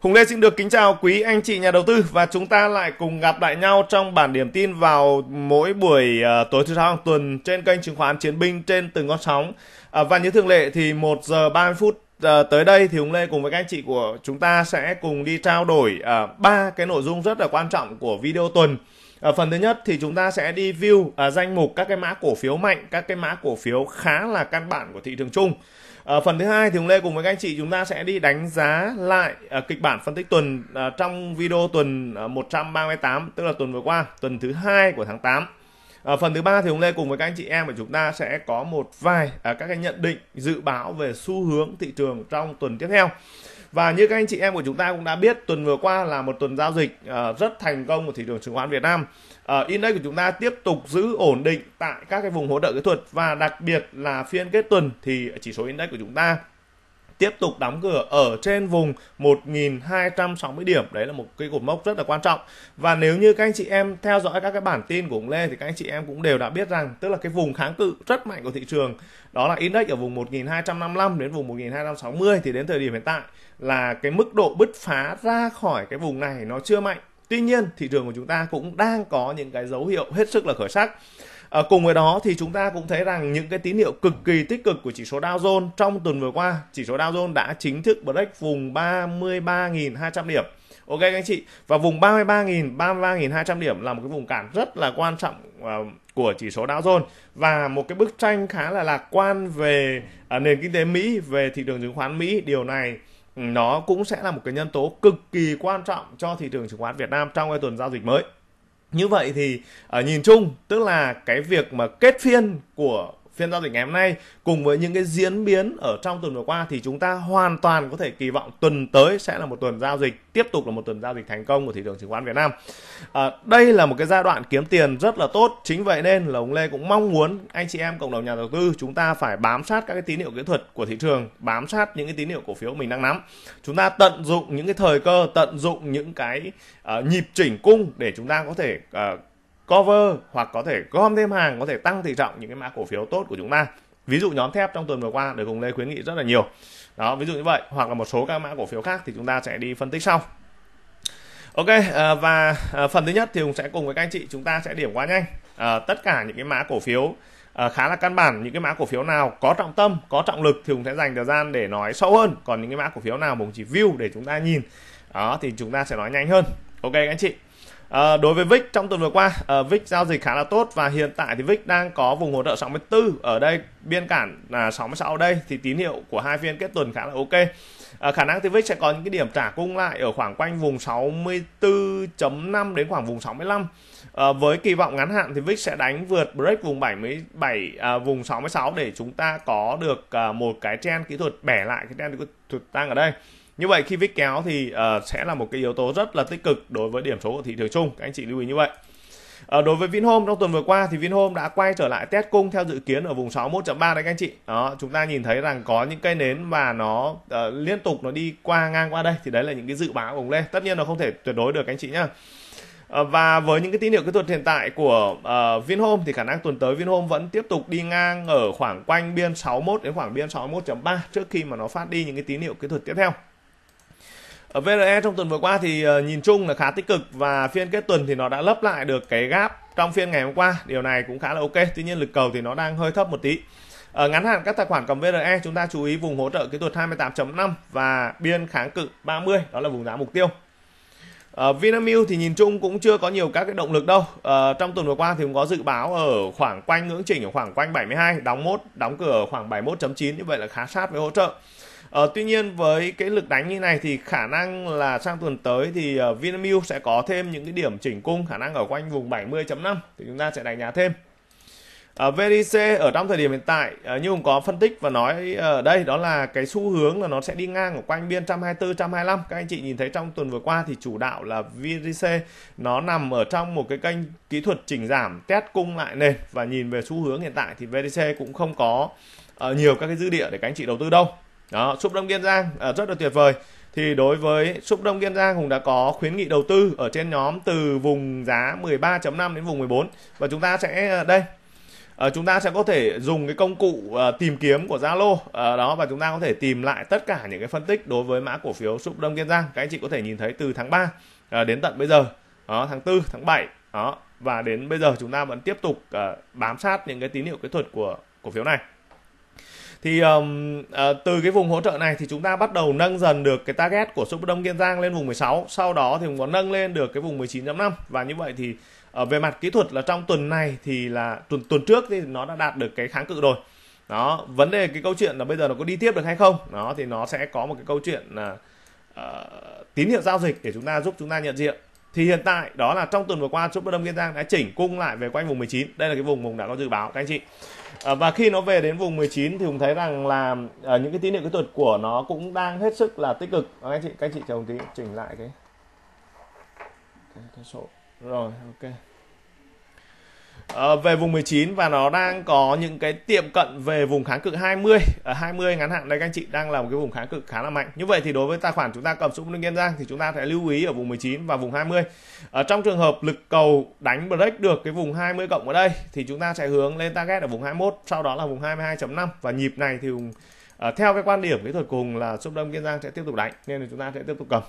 Hùng Lê xin được kính chào quý anh chị nhà đầu tư và chúng ta lại cùng gặp lại nhau trong bản điểm tin vào mỗi buổi ờ, tối thứ sáu hàng tuần trên kênh chứng khoán Chiến binh trên từng con sóng. Ờ, và như thường lệ thì 1 giờ 30 phút ờ, tới đây thì Hùng Lê cùng với các anh chị của chúng ta sẽ cùng đi trao đổi ba cái nội dung rất là quan trọng của video tuần. Ở phần thứ nhất thì chúng ta sẽ đi view uh, danh mục các cái mã cổ phiếu mạnh, các cái mã cổ phiếu khá là căn bản của thị trường chung. À, phần thứ hai thì Hùng Lê cùng với các anh chị chúng ta sẽ đi đánh giá lại à, kịch bản phân tích tuần à, trong video tuần à, 138 tức là tuần vừa qua, tuần thứ hai của tháng 8. À, phần thứ ba thì Hùng Lê cùng với các anh chị em của chúng ta sẽ có một vài à, các cái nhận định dự báo về xu hướng thị trường trong tuần tiếp theo. Và như các anh chị em của chúng ta cũng đã biết, tuần vừa qua là một tuần giao dịch à, rất thành công của thị trường chứng khoán Việt Nam uh, index của chúng ta tiếp tục giữ ổn định tại các cái vùng hỗ trợ kỹ thuật và đặc biệt là phiên kết tuần thì chỉ số index của chúng ta tiếp tục đóng cửa ở trên vùng 1.260 điểm đấy là một cái cột mốc rất là quan trọng và nếu như các anh chị em theo dõi các cái bản tin của ông Lê thì các anh chị em cũng đều đã biết rằng tức là cái vùng kháng cự rất mạnh của thị trường đó là index ở vùng 1.255 đến vùng 1.260 thì đến thời điểm hiện tại là cái mức độ bứt phá ra khỏi cái vùng này nó chưa mạnh Tuy nhiên thị trường của chúng ta cũng đang có những cái dấu hiệu hết sức là khởi sắc. À, cùng với đó thì chúng ta cũng thấy rằng những cái tín hiệu cực kỳ tích cực của chỉ số Dow Jones trong tuần vừa qua, chỉ số Dow Jones đã chính thức break vùng 33.200 điểm. Ok các anh chị, và vùng 33.000, 33.200 điểm là một cái vùng cản rất là quan trọng uh, của chỉ số Dow Jones và một cái bức tranh khá là lạc quan về uh, nền kinh tế Mỹ, về thị trường chứng khoán Mỹ. Điều này nó cũng sẽ là một cái nhân tố cực kỳ quan trọng cho thị trường chứng khoán Việt Nam trong cái tuần giao dịch mới. Như vậy thì ở ờ, nhìn chung tức là cái việc mà kết phiên của phiên giao dịch ngày hôm nay cùng với những cái diễn biến ở trong tuần vừa qua thì chúng ta hoàn toàn có thể kỳ vọng tuần tới sẽ là một tuần giao dịch tiếp tục là một tuần giao dịch thành công của thị trường chứng khoán Việt Nam. À, đây là một cái giai đoạn kiếm tiền rất là tốt. Chính vậy nên là ông Lê cũng mong muốn anh chị em cộng đồng nhà đầu tư chúng ta phải bám sát các cái tín hiệu kỹ thuật của thị trường, bám sát những cái tín hiệu cổ phiếu mình đang nắm. Chúng ta tận dụng những cái thời cơ, tận dụng những cái uh, nhịp chỉnh cung để chúng ta có thể uh, cover hoặc có thể gom thêm hàng có thể tăng tỷ trọng những cái mã cổ phiếu tốt của chúng ta ví dụ nhóm thép trong tuần vừa qua để cùng lê khuyến nghị rất là nhiều đó ví dụ như vậy hoặc là một số các mã cổ phiếu khác thì chúng ta sẽ đi phân tích sau ok à, và à, phần thứ nhất thì hùng sẽ cùng với các anh chị chúng ta sẽ điểm qua nhanh à, tất cả những cái mã cổ phiếu khá là căn bản những cái mã cổ phiếu nào có trọng tâm có trọng lực thì hùng sẽ dành thời gian để nói sâu hơn còn những cái mã cổ phiếu nào hùng chỉ view để chúng ta nhìn đó thì chúng ta sẽ nói nhanh hơn ok các anh chị À, đối với VIX trong tuần vừa qua, à, ờ, VIX giao dịch khá là tốt và hiện tại thì VIX đang có vùng hỗ trợ 64 ở đây biên cản là 66 ở đây thì tín hiệu của hai phiên kết tuần khá là ok. À, khả năng thì VIX sẽ có những cái điểm trả cung lại ở khoảng quanh vùng 64.5 đến khoảng vùng 65. À, với kỳ vọng ngắn hạn thì VIX sẽ đánh vượt break vùng 77 à, vùng 66 để chúng ta có được à, một cái trend kỹ thuật bẻ lại cái trend kỹ thuật tăng ở đây như vậy khi viết kéo thì uh, sẽ là một cái yếu tố rất là tích cực đối với điểm số của thị trường chung các anh chị lưu ý như vậy À, đối với Vinhome trong tuần vừa qua thì Vinhome đã quay trở lại test cung theo dự kiến ở vùng 61.3 đấy các anh chị. Đó, chúng ta nhìn thấy rằng có những cây nến mà nó uh, liên tục nó đi qua ngang qua đây thì đấy là những cái dự báo của ông Lê. Tất nhiên nó không thể tuyệt đối được các anh chị nhá. À, và với những cái tín hiệu kỹ thuật hiện tại của uh, Vinhome thì khả năng tuần tới Vinhome vẫn tiếp tục đi ngang ở khoảng quanh biên 61 đến khoảng biên 61.3 trước khi mà nó phát đi những cái tín hiệu kỹ thuật tiếp theo ở VRE trong tuần vừa qua thì ờ, nhìn chung là khá tích cực và phiên kết tuần thì nó đã lấp lại được cái gap trong phiên ngày hôm qua điều này cũng khá là ok tuy nhiên lực cầu thì nó đang hơi thấp một tí ở ờ, ngắn hạn các tài khoản cầm VRE chúng ta chú ý vùng hỗ trợ kỹ thuật 28.5 và biên kháng cự 30 đó là vùng giá mục tiêu ở ờ, Vinamilk thì nhìn chung cũng chưa có nhiều các cái động lực đâu. Ờ, trong tuần vừa qua thì cũng có dự báo ở khoảng quanh ngưỡng chỉnh ở khoảng quanh 72, đóng mốt đóng cửa ở khoảng 71.9 như vậy là khá sát với hỗ trợ. Ờ, tuy nhiên với cái lực đánh như này thì khả năng là sang tuần tới thì uh, Vinamilk sẽ có thêm những cái điểm chỉnh cung khả năng ở quanh vùng 70.5 thì chúng ta sẽ đánh giá thêm. ở ờ, VDC ở trong thời điểm hiện tại ờ, như ông có phân tích và nói ở đây đó là cái xu hướng là nó sẽ đi ngang ở quanh biên 124 125. Các anh chị nhìn thấy trong tuần vừa qua thì chủ đạo là VDC nó nằm ở trong một cái kênh kỹ thuật chỉnh giảm test cung lại nền và nhìn về xu hướng hiện tại thì VDC cũng không có nhiều các cái dư địa để các anh chị đầu tư đâu đó súp đông kiên giang à, rất là tuyệt vời thì đối với súp đông kiên giang cũng đã có khuyến nghị đầu tư ở trên nhóm từ vùng giá 13.5 đến vùng 14 và chúng ta sẽ à, đây à, chúng ta sẽ có thể dùng cái công cụ à, tìm kiếm của zalo à, đó và chúng ta có thể tìm lại tất cả những cái phân tích đối với mã cổ phiếu súp đông kiên giang các anh chị có thể nhìn thấy từ tháng 3 à, đến tận bây giờ đó, tháng 4 tháng 7 đó và đến bây giờ chúng ta vẫn tiếp tục uh, bám sát những cái tín hiệu kỹ thuật của cổ phiếu này thì um, uh, từ cái vùng hỗ trợ này thì chúng ta bắt đầu nâng dần được cái target của Super Đông Kiên Giang lên vùng 16 sau đó thì cũng có nâng lên được cái vùng 19.5 và như vậy thì ở ờ, về mặt kỹ thuật là trong tuần này thì là tuần tuần trước thì nó đã đạt được cái kháng cự rồi đó vấn đề cái câu chuyện là bây giờ nó có đi tiếp được hay không đó thì nó sẽ có một cái câu chuyện là uh, tín hiệu giao dịch để chúng ta giúp chúng ta nhận diện thì hiện tại đó là trong tuần vừa qua Super Đông Kiên Giang đã chỉnh cung lại về quanh vùng 19 đây là cái vùng vùng đã có dự báo các anh chị Ờ, và khi nó về đến vùng 19 thì Hùng thấy rằng là à, những cái tín hiệu kỹ thuật của nó cũng đang hết sức là tích cực. các anh chị các anh chị chờ một tí chỉnh lại cái cái, cái số. Rồi ok. Ờ, về vùng 19 và nó đang có những cái tiệm cận về vùng kháng cự 20 ở 20 ngắn hạn đây các anh chị đang là một cái vùng kháng cự khá là mạnh như vậy thì đối với tài khoản chúng ta cầm súng đương kiên giang thì chúng ta sẽ lưu ý ở vùng 19 và vùng 20 ở ờ, trong trường hợp lực cầu đánh break được cái vùng 20 cộng ở đây thì chúng ta sẽ hướng lên target ở vùng 21 sau đó là vùng 22.5 và nhịp này thì vùng, ờ, uh, theo cái quan điểm kỹ thuật cùng là súp đông kiên giang sẽ tiếp tục đánh nên là chúng ta sẽ tiếp tục cầm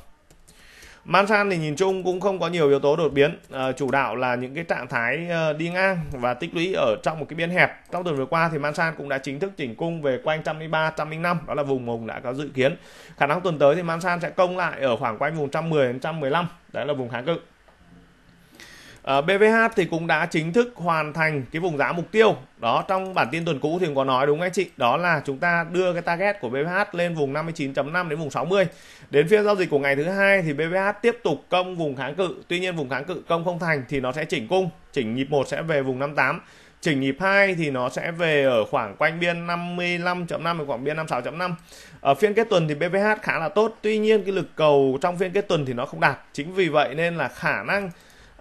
Mansan thì nhìn chung cũng không có nhiều yếu tố đột biến à, chủ đạo là những cái trạng thái ờ, đi ngang và tích lũy ở trong một cái biên hẹp trong tuần vừa qua thì Mansan cũng đã chính thức chỉnh cung về quanh 103 105 đó là vùng mùng đã có dự kiến khả năng tuần tới thì Mansan sẽ công lại ở khoảng quanh vùng 110 115 đấy là vùng kháng cự Ờ, BVH thì cũng đã chính thức hoàn thành cái vùng giá mục tiêu. Đó trong bản tin tuần cũ thì cũng có nói đúng không anh chị? Đó là chúng ta đưa cái target của BVH lên vùng 59.5 đến vùng 60. Đến phiên giao dịch của ngày thứ hai thì BVH tiếp tục công vùng kháng cự. Tuy nhiên vùng kháng cự công không thành thì nó sẽ chỉnh cung, chỉnh nhịp 1 sẽ về vùng 58 chỉnh nhịp 2 thì nó sẽ về ở khoảng quanh biên 55.5 và khoảng biên 56.5. Ở phiên kết tuần thì BVH khá là tốt, tuy nhiên cái lực cầu trong phiên kết tuần thì nó không đạt. Chính vì vậy nên là khả năng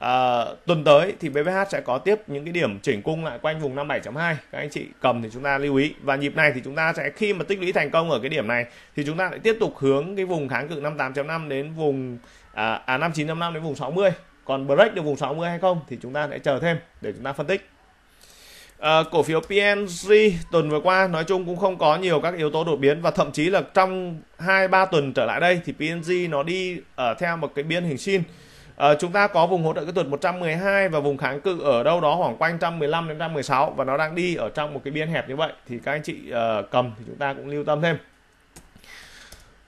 à, tuần tới thì BBH sẽ có tiếp những cái điểm chỉnh cung lại quanh vùng 57.2 các anh chị cầm thì chúng ta lưu ý và nhịp này thì chúng ta sẽ khi mà tích lũy thành công ở cái điểm này thì chúng ta lại tiếp tục hướng cái vùng kháng cự 58.5 đến vùng à, à 59.5 đến vùng 60 còn break được vùng 60 hay không thì chúng ta sẽ chờ thêm để chúng ta phân tích À, cổ phiếu PNG tuần vừa qua nói chung cũng không có nhiều các yếu tố đột biến và thậm chí là trong 2 3 tuần trở lại đây thì PNG nó đi ở ờ, theo một cái biên hình sin à, chúng ta có vùng hỗ trợ kỹ thuật 112 và vùng kháng cự ở đâu đó khoảng quanh 115 đến 116 và nó đang đi ở trong một cái biên hẹp như vậy thì các anh chị uh, cầm thì chúng ta cũng lưu tâm thêm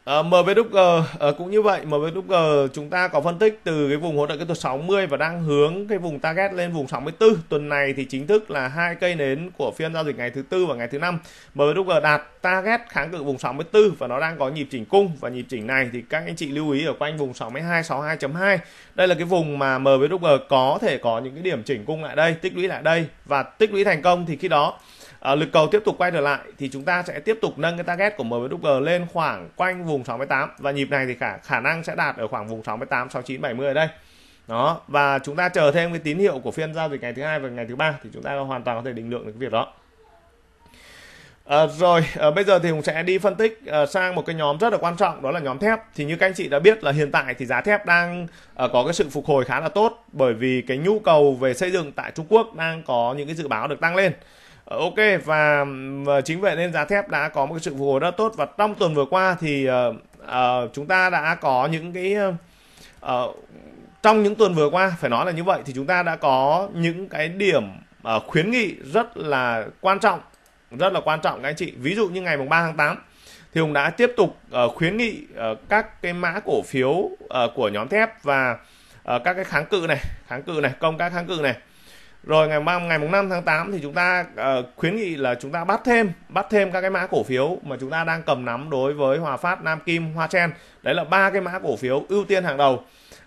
À, MVDG à, cũng như vậy MVDG chúng ta có phân tích từ cái vùng hỗ trợ kỹ thuật 60 và đang hướng cái vùng target lên vùng 64 tuần này thì chính thức là hai cây nến của phiên giao dịch ngày thứ tư và ngày thứ năm MVDG đạt target kháng cự vùng 64 và nó đang có nhịp chỉnh cung và nhịp chỉnh này thì các anh chị lưu ý ở quanh vùng 62 62.2 đây là cái vùng mà MVDG có thể có những cái điểm chỉnh cung lại đây tích lũy lại đây và tích lũy thành công thì khi đó à, lực cầu tiếp tục quay trở lại thì chúng ta sẽ tiếp tục nâng cái target của MWG lên khoảng quanh vùng 68 và nhịp này thì khả khả năng sẽ đạt ở khoảng vùng 68 69 70 ở đây đó và chúng ta chờ thêm cái tín hiệu của phiên giao dịch ngày thứ hai và ngày thứ ba thì chúng ta hoàn toàn có thể định lượng được cái việc đó À, rồi à, bây giờ thì Hùng sẽ đi phân tích à, sang một cái nhóm rất là quan trọng đó là nhóm thép thì như các anh chị đã biết là hiện tại thì giá thép đang à, có cái sự phục hồi khá là tốt bởi vì cái nhu cầu về xây dựng tại Trung Quốc đang có những cái dự báo được tăng lên Ờ, ok và, và ờ, chính vậy nên giá thép đã có một sự phục hồi rất tốt và trong tuần vừa qua thì uh, uh, chúng ta đã có những cái uh, trong những tuần vừa qua phải nói là như vậy thì chúng ta đã có những cái điểm uh, khuyến nghị rất là quan trọng rất là quan trọng các anh chị ví dụ như ngày mùng 3 tháng 8 thì Hùng đã tiếp tục uh, khuyến nghị uh, các cái mã cổ phiếu uh, của nhóm thép và uh, các cái kháng cự này kháng cự này công các kháng cự này rồi ngày mùng ngày mùng 5 tháng 8 thì chúng ta uh, khuyến nghị là chúng ta bắt thêm bắt thêm các cái mã cổ phiếu mà chúng ta đang cầm nắm đối với Hòa Phát, Nam Kim, Hoa Chen. Đấy là ba cái mã cổ phiếu ưu tiên hàng đầu.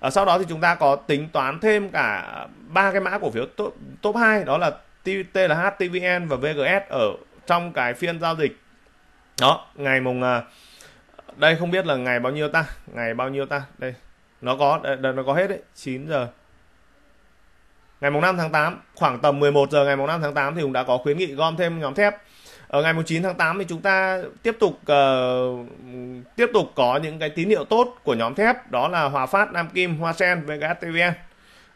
Uh, sau đó thì chúng ta có tính toán thêm cả ba cái mã cổ phiếu top, top 2 đó là TLH, TVN và VGS ở trong cái phiên giao dịch. Đó, ngày mùng uh, đây không biết là ngày bao nhiêu ta, ngày bao nhiêu ta. Đây. Nó có đây, đây nó có hết đấy, 9 giờ ngày mùng 5 tháng 8 khoảng tầm 11 giờ ngày mùng 5 tháng 8 thì cũng đã có khuyến nghị gom thêm nhóm thép ở ngày mùng 9 tháng 8 thì chúng ta tiếp tục uh, tiếp tục có những cái tín hiệu tốt của nhóm thép đó là Hòa Phát, Nam Kim, Hoa Sen vgtvn uh,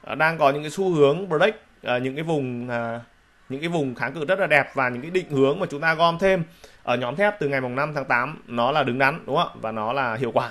ờ, đang có những cái xu hướng break uh, những cái vùng uh, những cái vùng kháng cự rất là đẹp và những cái định hướng mà chúng ta gom thêm ở nhóm thép từ ngày mùng 5 tháng 8 nó là đứng đắn đúng không ạ và nó là hiệu quả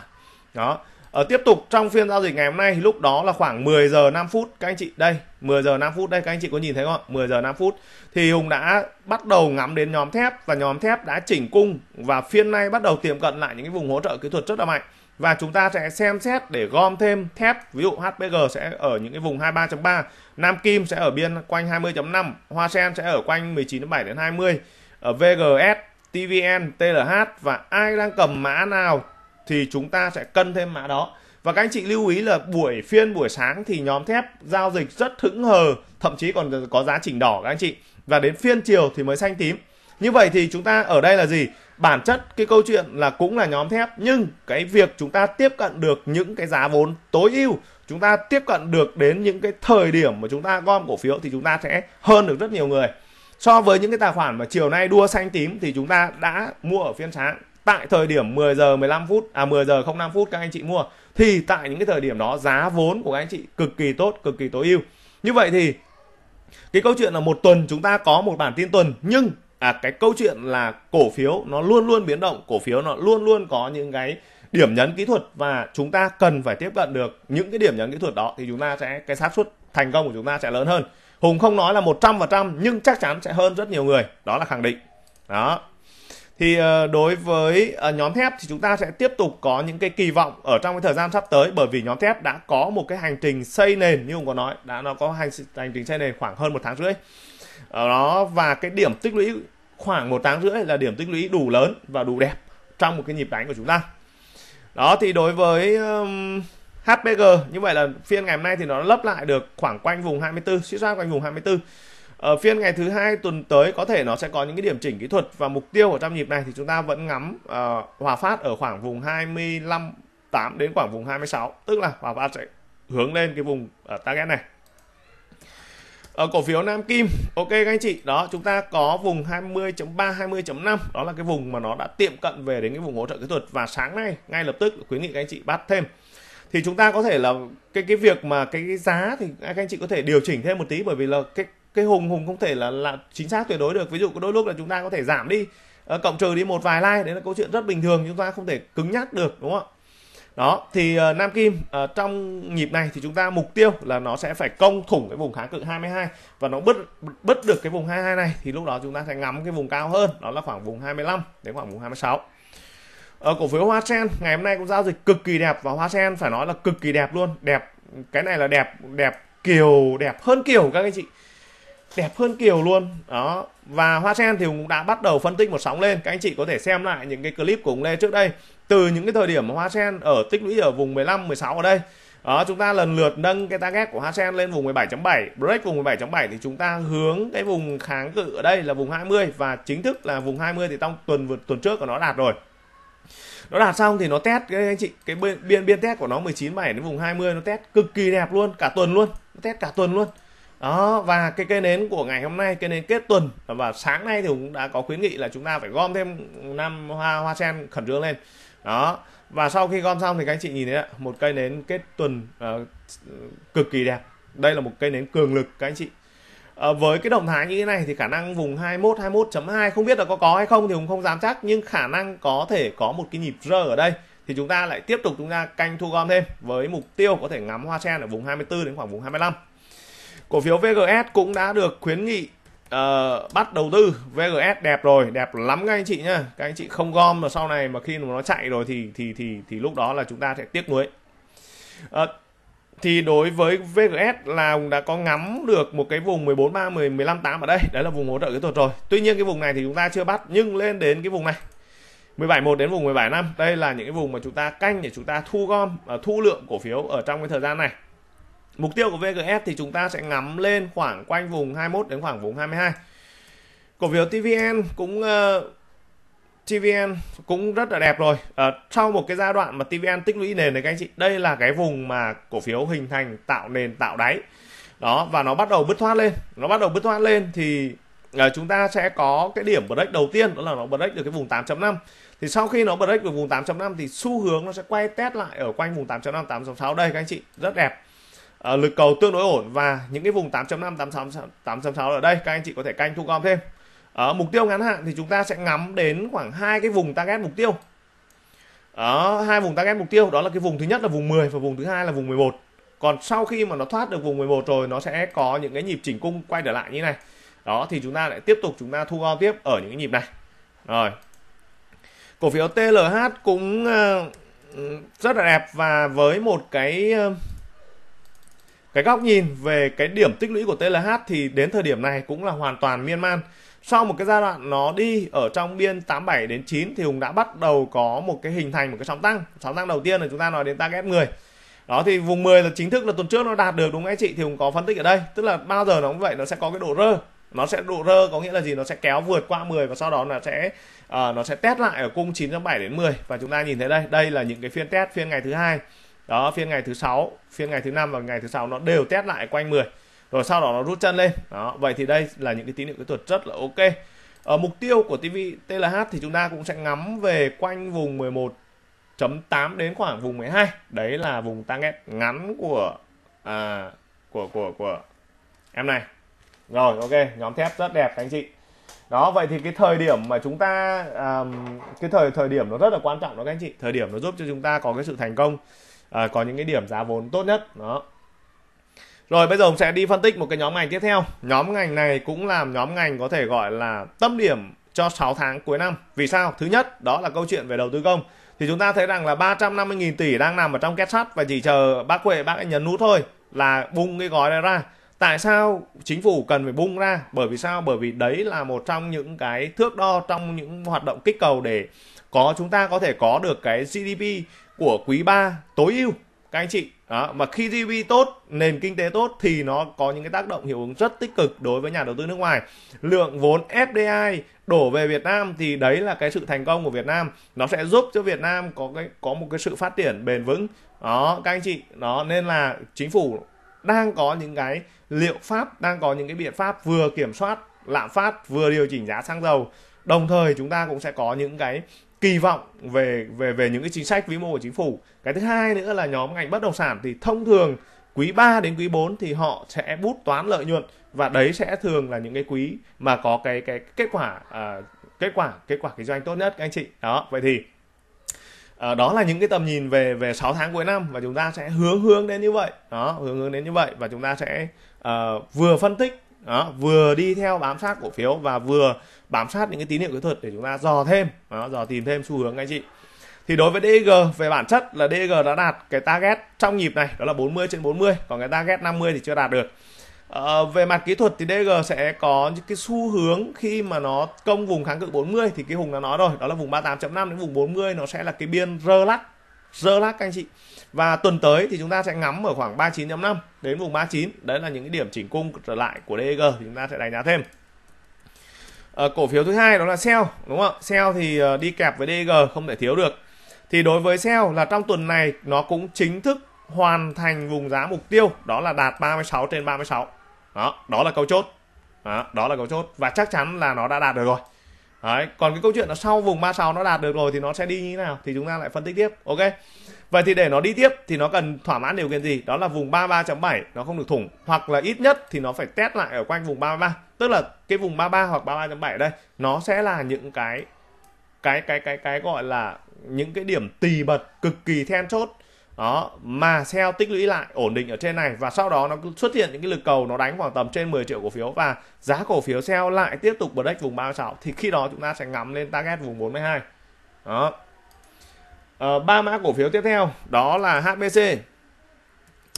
đó ở ờ, tiếp tục trong phiên giao dịch ngày hôm nay lúc đó là khoảng 10 giờ 5 phút các anh chị đây 10 giờ 5 phút đây các anh chị có nhìn thấy không ạ 10 giờ 5 phút thì Hùng đã bắt đầu ngắm đến nhóm thép và nhóm thép đã chỉnh cung và phiên nay bắt đầu tiệm cận lại những cái vùng hỗ trợ kỹ thuật rất là mạnh và chúng ta sẽ xem xét để gom thêm thép ví dụ HPG sẽ ở những cái vùng 23.3 Nam Kim sẽ ở biên quanh 20.5 Hoa Sen sẽ ở quanh 19.7 đến 20 ở VGS TVN TLH và ai đang cầm mã nào thì chúng ta sẽ cân thêm mã đó và các anh chị lưu ý là buổi phiên buổi sáng thì nhóm thép giao dịch rất hững hờ thậm chí còn có giá chỉnh đỏ các anh chị và đến phiên chiều thì mới xanh tím như vậy thì chúng ta ở đây là gì bản chất cái câu chuyện là cũng là nhóm thép nhưng cái việc chúng ta tiếp cận được những cái giá vốn tối ưu chúng ta tiếp cận được đến những cái thời điểm mà chúng ta gom cổ phiếu thì chúng ta sẽ hơn được rất nhiều người so với những cái tài khoản mà chiều nay đua xanh tím thì chúng ta đã mua ở phiên sáng tại thời điểm 10 giờ 15 phút à 10 giờ 05 phút các anh chị mua thì tại những cái thời điểm đó giá vốn của các anh chị cực kỳ tốt, cực kỳ tối ưu. Như vậy thì cái câu chuyện là một tuần chúng ta có một bản tin tuần nhưng à cái câu chuyện là cổ phiếu nó luôn luôn biến động, cổ phiếu nó luôn luôn có những cái điểm nhấn kỹ thuật và chúng ta cần phải tiếp cận được những cái điểm nhấn kỹ thuật đó thì chúng ta sẽ cái xác suất thành công của chúng ta sẽ lớn hơn. Hùng không nói là 100% nhưng chắc chắn sẽ hơn rất nhiều người, đó là khẳng định. Đó thì ờ, đối với ờ, nhóm thép thì chúng ta sẽ tiếp tục có những cái kỳ vọng ở trong cái thời gian sắp tới bởi vì nhóm thép đã có một cái hành trình xây nền như ông có nói đã nó có hành hành trình xây nền khoảng hơn một tháng rưỡi đó và cái điểm tích lũy khoảng một tháng rưỡi là điểm tích lũy đủ lớn và đủ đẹp trong một cái nhịp đánh của chúng ta đó thì đối với HPG như vậy là phiên ngày hôm nay thì nó lấp lại được khoảng quanh vùng 24 suy ra quanh vùng 24 ở phiên ngày thứ hai tuần tới có thể nó sẽ có những cái điểm chỉnh kỹ thuật và mục tiêu của trong nhịp này thì chúng ta vẫn ngắm uh, hòa phát ở khoảng vùng 25 8 đến khoảng vùng 26 tức là hòa phát sẽ hướng lên cái vùng uh, target này ở cổ phiếu Nam Kim ok các anh chị đó chúng ta có vùng 20.3 20.5 đó là cái vùng mà nó đã tiệm cận về đến cái vùng hỗ trợ kỹ thuật và sáng nay ngay lập tức khuyến nghị các anh chị bắt thêm thì chúng ta có thể là cái cái việc mà cái, cái giá thì các anh chị có thể điều chỉnh thêm một tí bởi vì là cái cái hùng hùng không thể là là chính xác tuyệt đối được ví dụ có đôi lúc là chúng ta có thể giảm đi ờ, cộng trừ đi một vài like đấy là câu chuyện rất bình thường chúng ta không thể cứng nhắc được đúng không đó thì uh, nam kim uh, trong nhịp này thì chúng ta mục tiêu là nó sẽ phải công thủng cái vùng kháng cự 22 và nó bứt bứt được cái vùng 22 này thì lúc đó chúng ta sẽ ngắm cái vùng cao hơn đó là khoảng vùng 25 đến khoảng vùng 26 ở cổ phiếu Hoa Sen ngày hôm nay cũng giao dịch cực kỳ đẹp và Hoa Sen phải nói là cực kỳ đẹp luôn đẹp cái này là đẹp đẹp kiều đẹp hơn kiều các anh chị đẹp hơn kiểu luôn đó và hoa sen thì cũng đã bắt đầu phân tích một sóng lên các anh chị có thể xem lại những cái clip của hùng lê trước đây từ những cái thời điểm hoa sen ở tích lũy ở vùng 15 16 ở đây đó, chúng ta lần lượt nâng cái target của Hoa Sen lên vùng 17.7 Break vùng 17.7 thì chúng ta hướng cái vùng kháng cự ở đây là vùng 20 Và chính thức là vùng 20 thì trong tuần vượt tuần trước của nó đạt rồi nó đạt xong thì nó test cái anh chị cái biên biên test của nó 19.7 đến vùng 20 nó test cực kỳ đẹp luôn cả tuần luôn nó test cả tuần luôn đó và cái cây nến của ngày hôm nay cây nến kết tuần và sáng nay thì cũng đã có khuyến nghị là chúng ta phải gom thêm năm hoa hoa sen khẩn trương lên đó và sau khi gom xong thì các anh chị nhìn thấy một cây nến kết tuần uh, cực kỳ đẹp đây là một cây nến cường lực các anh chị uh, với cái động thái như thế này thì khả năng vùng 21 21.2 không biết là có có hay không thì cũng không dám chắc nhưng khả năng có thể có một cái nhịp rơ ở đây thì chúng ta lại tiếp tục chúng ta canh thu gom thêm với mục tiêu có thể ngắm hoa sen ở vùng 24 đến khoảng vùng 25 cổ phiếu VGS cũng đã được khuyến nghị uh, bắt đầu tư VGS đẹp rồi đẹp lắm các anh chị nhá các anh chị không gom mà sau này mà khi mà nó chạy rồi thì thì thì thì lúc đó là chúng ta sẽ tiếc nuối uh, thì đối với VGS là đã có ngắm được một cái vùng 143 158 ở đây đấy là vùng hỗ trợ kỹ thuật rồi tuy nhiên cái vùng này thì chúng ta chưa bắt nhưng lên đến cái vùng này 171 đến vùng 175 đây là những cái vùng mà chúng ta canh để chúng ta thu gom uh, thu lượng cổ phiếu ở trong cái thời gian này Mục tiêu của VGS thì chúng ta sẽ ngắm lên khoảng quanh vùng 21 đến khoảng vùng 22. Cổ phiếu TVN cũng uh, ờ, TVN cũng rất là đẹp rồi. À, sau một cái giai đoạn mà TVN tích lũy nền này các anh chị, đây là cái vùng mà cổ phiếu hình thành tạo nền tạo đáy. Đó và nó bắt đầu bứt thoát lên. Nó bắt đầu bứt thoát lên thì à, chúng ta sẽ có cái điểm break đầu tiên đó là nó break được cái vùng 8.5. Thì sau khi nó break được vùng 8.5 thì xu hướng nó sẽ quay test lại ở quanh vùng 8.5 8.6 đây các anh chị, rất đẹp à, lực cầu tương đối ổn và những cái vùng 8.5 8.6 8.6 ở đây các anh chị có thể canh thu gom thêm à, mục tiêu ngắn hạn thì chúng ta sẽ ngắm đến khoảng hai cái vùng target mục tiêu đó ờ, hai vùng target mục tiêu đó là cái vùng thứ nhất là vùng 10 và vùng thứ hai là vùng 11 còn sau khi mà nó thoát được vùng 11 rồi nó sẽ có những cái nhịp chỉnh cung quay trở lại như này đó thì chúng ta lại tiếp tục chúng ta thu gom tiếp ở những cái nhịp này rồi cổ phiếu TLH cũng rất là đẹp và với một cái cái góc nhìn về cái điểm tích lũy của TLH thì đến thời điểm này cũng là hoàn toàn miên man sau một cái giai đoạn nó đi ở trong biên 87 đến 9 thì Hùng đã bắt đầu có một cái hình thành một cái sóng tăng sóng tăng đầu tiên là chúng ta nói đến target 10 đó thì vùng 10 là chính thức là tuần trước nó đạt được đúng không anh chị thì Hùng có phân tích ở đây tức là bao giờ nó cũng vậy nó sẽ có cái độ rơ nó sẽ độ rơ có nghĩa là gì nó sẽ kéo vượt qua 10 và sau đó là sẽ uh, nó sẽ test lại ở cung 9.7 đến 10 và chúng ta nhìn thấy đây đây là những cái phiên test phiên ngày thứ hai đó phiên ngày thứ sáu phiên ngày thứ năm và ngày thứ sáu nó đều test lại quanh 10 rồi sau đó nó rút chân lên đó vậy thì đây là những cái tín hiệu kỹ thuật rất là ok ở mục tiêu của TV TLH thì chúng ta cũng sẽ ngắm về quanh vùng 11.8 đến khoảng vùng 12 đấy là vùng tăng ép ngắn của à, của của của em này rồi ok nhóm thép rất đẹp các anh chị đó vậy thì cái thời điểm mà chúng ta um, cái thời thời điểm nó rất là quan trọng đó các anh chị thời điểm nó giúp cho chúng ta có cái sự thành công à, có những cái điểm giá vốn tốt nhất đó rồi bây giờ ông sẽ đi phân tích một cái nhóm ngành tiếp theo nhóm ngành này cũng là nhóm ngành có thể gọi là tâm điểm cho 6 tháng cuối năm vì sao thứ nhất đó là câu chuyện về đầu tư công thì chúng ta thấy rằng là 350.000 tỷ đang nằm ở trong két sắt và chỉ chờ bác Huệ bác ấy nhấn nút thôi là bung cái gói này ra tại sao chính phủ cần phải bung ra bởi vì sao bởi vì đấy là một trong những cái thước đo trong những hoạt động kích cầu để có chúng ta có thể có được cái GDP của quý 3 tối ưu các anh chị đó mà khi GDP tốt nền kinh tế tốt thì nó có những cái tác động hiệu ứng rất tích cực đối với nhà đầu tư nước ngoài lượng vốn FDI đổ về Việt Nam thì đấy là cái sự thành công của Việt Nam nó sẽ giúp cho Việt Nam có cái có một cái sự phát triển bền vững đó các anh chị đó nên là chính phủ đang có những cái liệu pháp đang có những cái biện pháp vừa kiểm soát lạm phát vừa điều chỉnh giá xăng dầu đồng thời chúng ta cũng sẽ có những cái kỳ vọng về về về những cái chính sách vĩ mô của chính phủ. Cái thứ hai nữa là nhóm ngành bất động sản thì thông thường quý 3 đến quý 4 thì họ sẽ bút toán lợi nhuận và đấy sẽ thường là những cái quý mà có cái cái kết quả à, kết quả kết quả kinh doanh tốt nhất các anh chị. Đó, vậy thì à, đó là những cái tầm nhìn về về 6 tháng cuối năm và chúng ta sẽ hướng hướng đến như vậy. Đó, hướng hướng đến như vậy và chúng ta sẽ à, vừa phân tích đó, vừa đi theo bám sát cổ phiếu và vừa bám sát những cái tín hiệu kỹ thuật để chúng ta dò thêm đó, dò tìm thêm xu hướng anh chị thì đối với DG về bản chất là DG đã đạt cái target trong nhịp này đó là 40 trên 40 còn cái target 50 thì chưa đạt được à, về mặt kỹ thuật thì DG sẽ có những cái xu hướng khi mà nó công vùng kháng cự 40 thì cái Hùng đã nói rồi đó là vùng 38.5 đến vùng 40 nó sẽ là cái biên rơ lắc rơ lắc anh chị và tuần tới thì chúng ta sẽ ngắm ở khoảng 39.5 đến vùng 39 đấy là những cái điểm chỉnh cung trở lại của DG chúng ta sẽ đánh giá thêm Ờ, cổ phiếu thứ hai đó là Shell đúng không ạ Shell thì ờ, đi kẹp với DG không thể thiếu được thì đối với Shell là trong tuần này nó cũng chính thức hoàn thành vùng giá mục tiêu đó là đạt 36 trên 36 đó đó là câu chốt đó, đó là câu chốt và chắc chắn là nó đã đạt được rồi Đấy, còn cái câu chuyện là sau vùng 36 nó đạt được rồi thì nó sẽ đi như thế nào thì chúng ta lại phân tích tiếp ok vậy thì để nó đi tiếp thì nó cần thỏa mãn điều kiện gì đó là vùng 33.7 nó không được thủng hoặc là ít nhất thì nó phải test lại ở quanh vùng 33 tức là cái vùng 33 hoặc 33.7 ở đây nó sẽ là những cái cái cái cái cái gọi là những cái điểm tì bật cực kỳ then chốt đó mà sell tích lũy lại ổn định ở trên này và sau đó nó xuất hiện những cái lực cầu nó đánh khoảng tầm trên 10 triệu cổ phiếu và giá cổ phiếu sell lại tiếp tục break vùng 36 thì khi đó chúng ta sẽ ngắm lên target vùng 42 đó ờ, ba à, mã cổ phiếu tiếp theo đó là HBC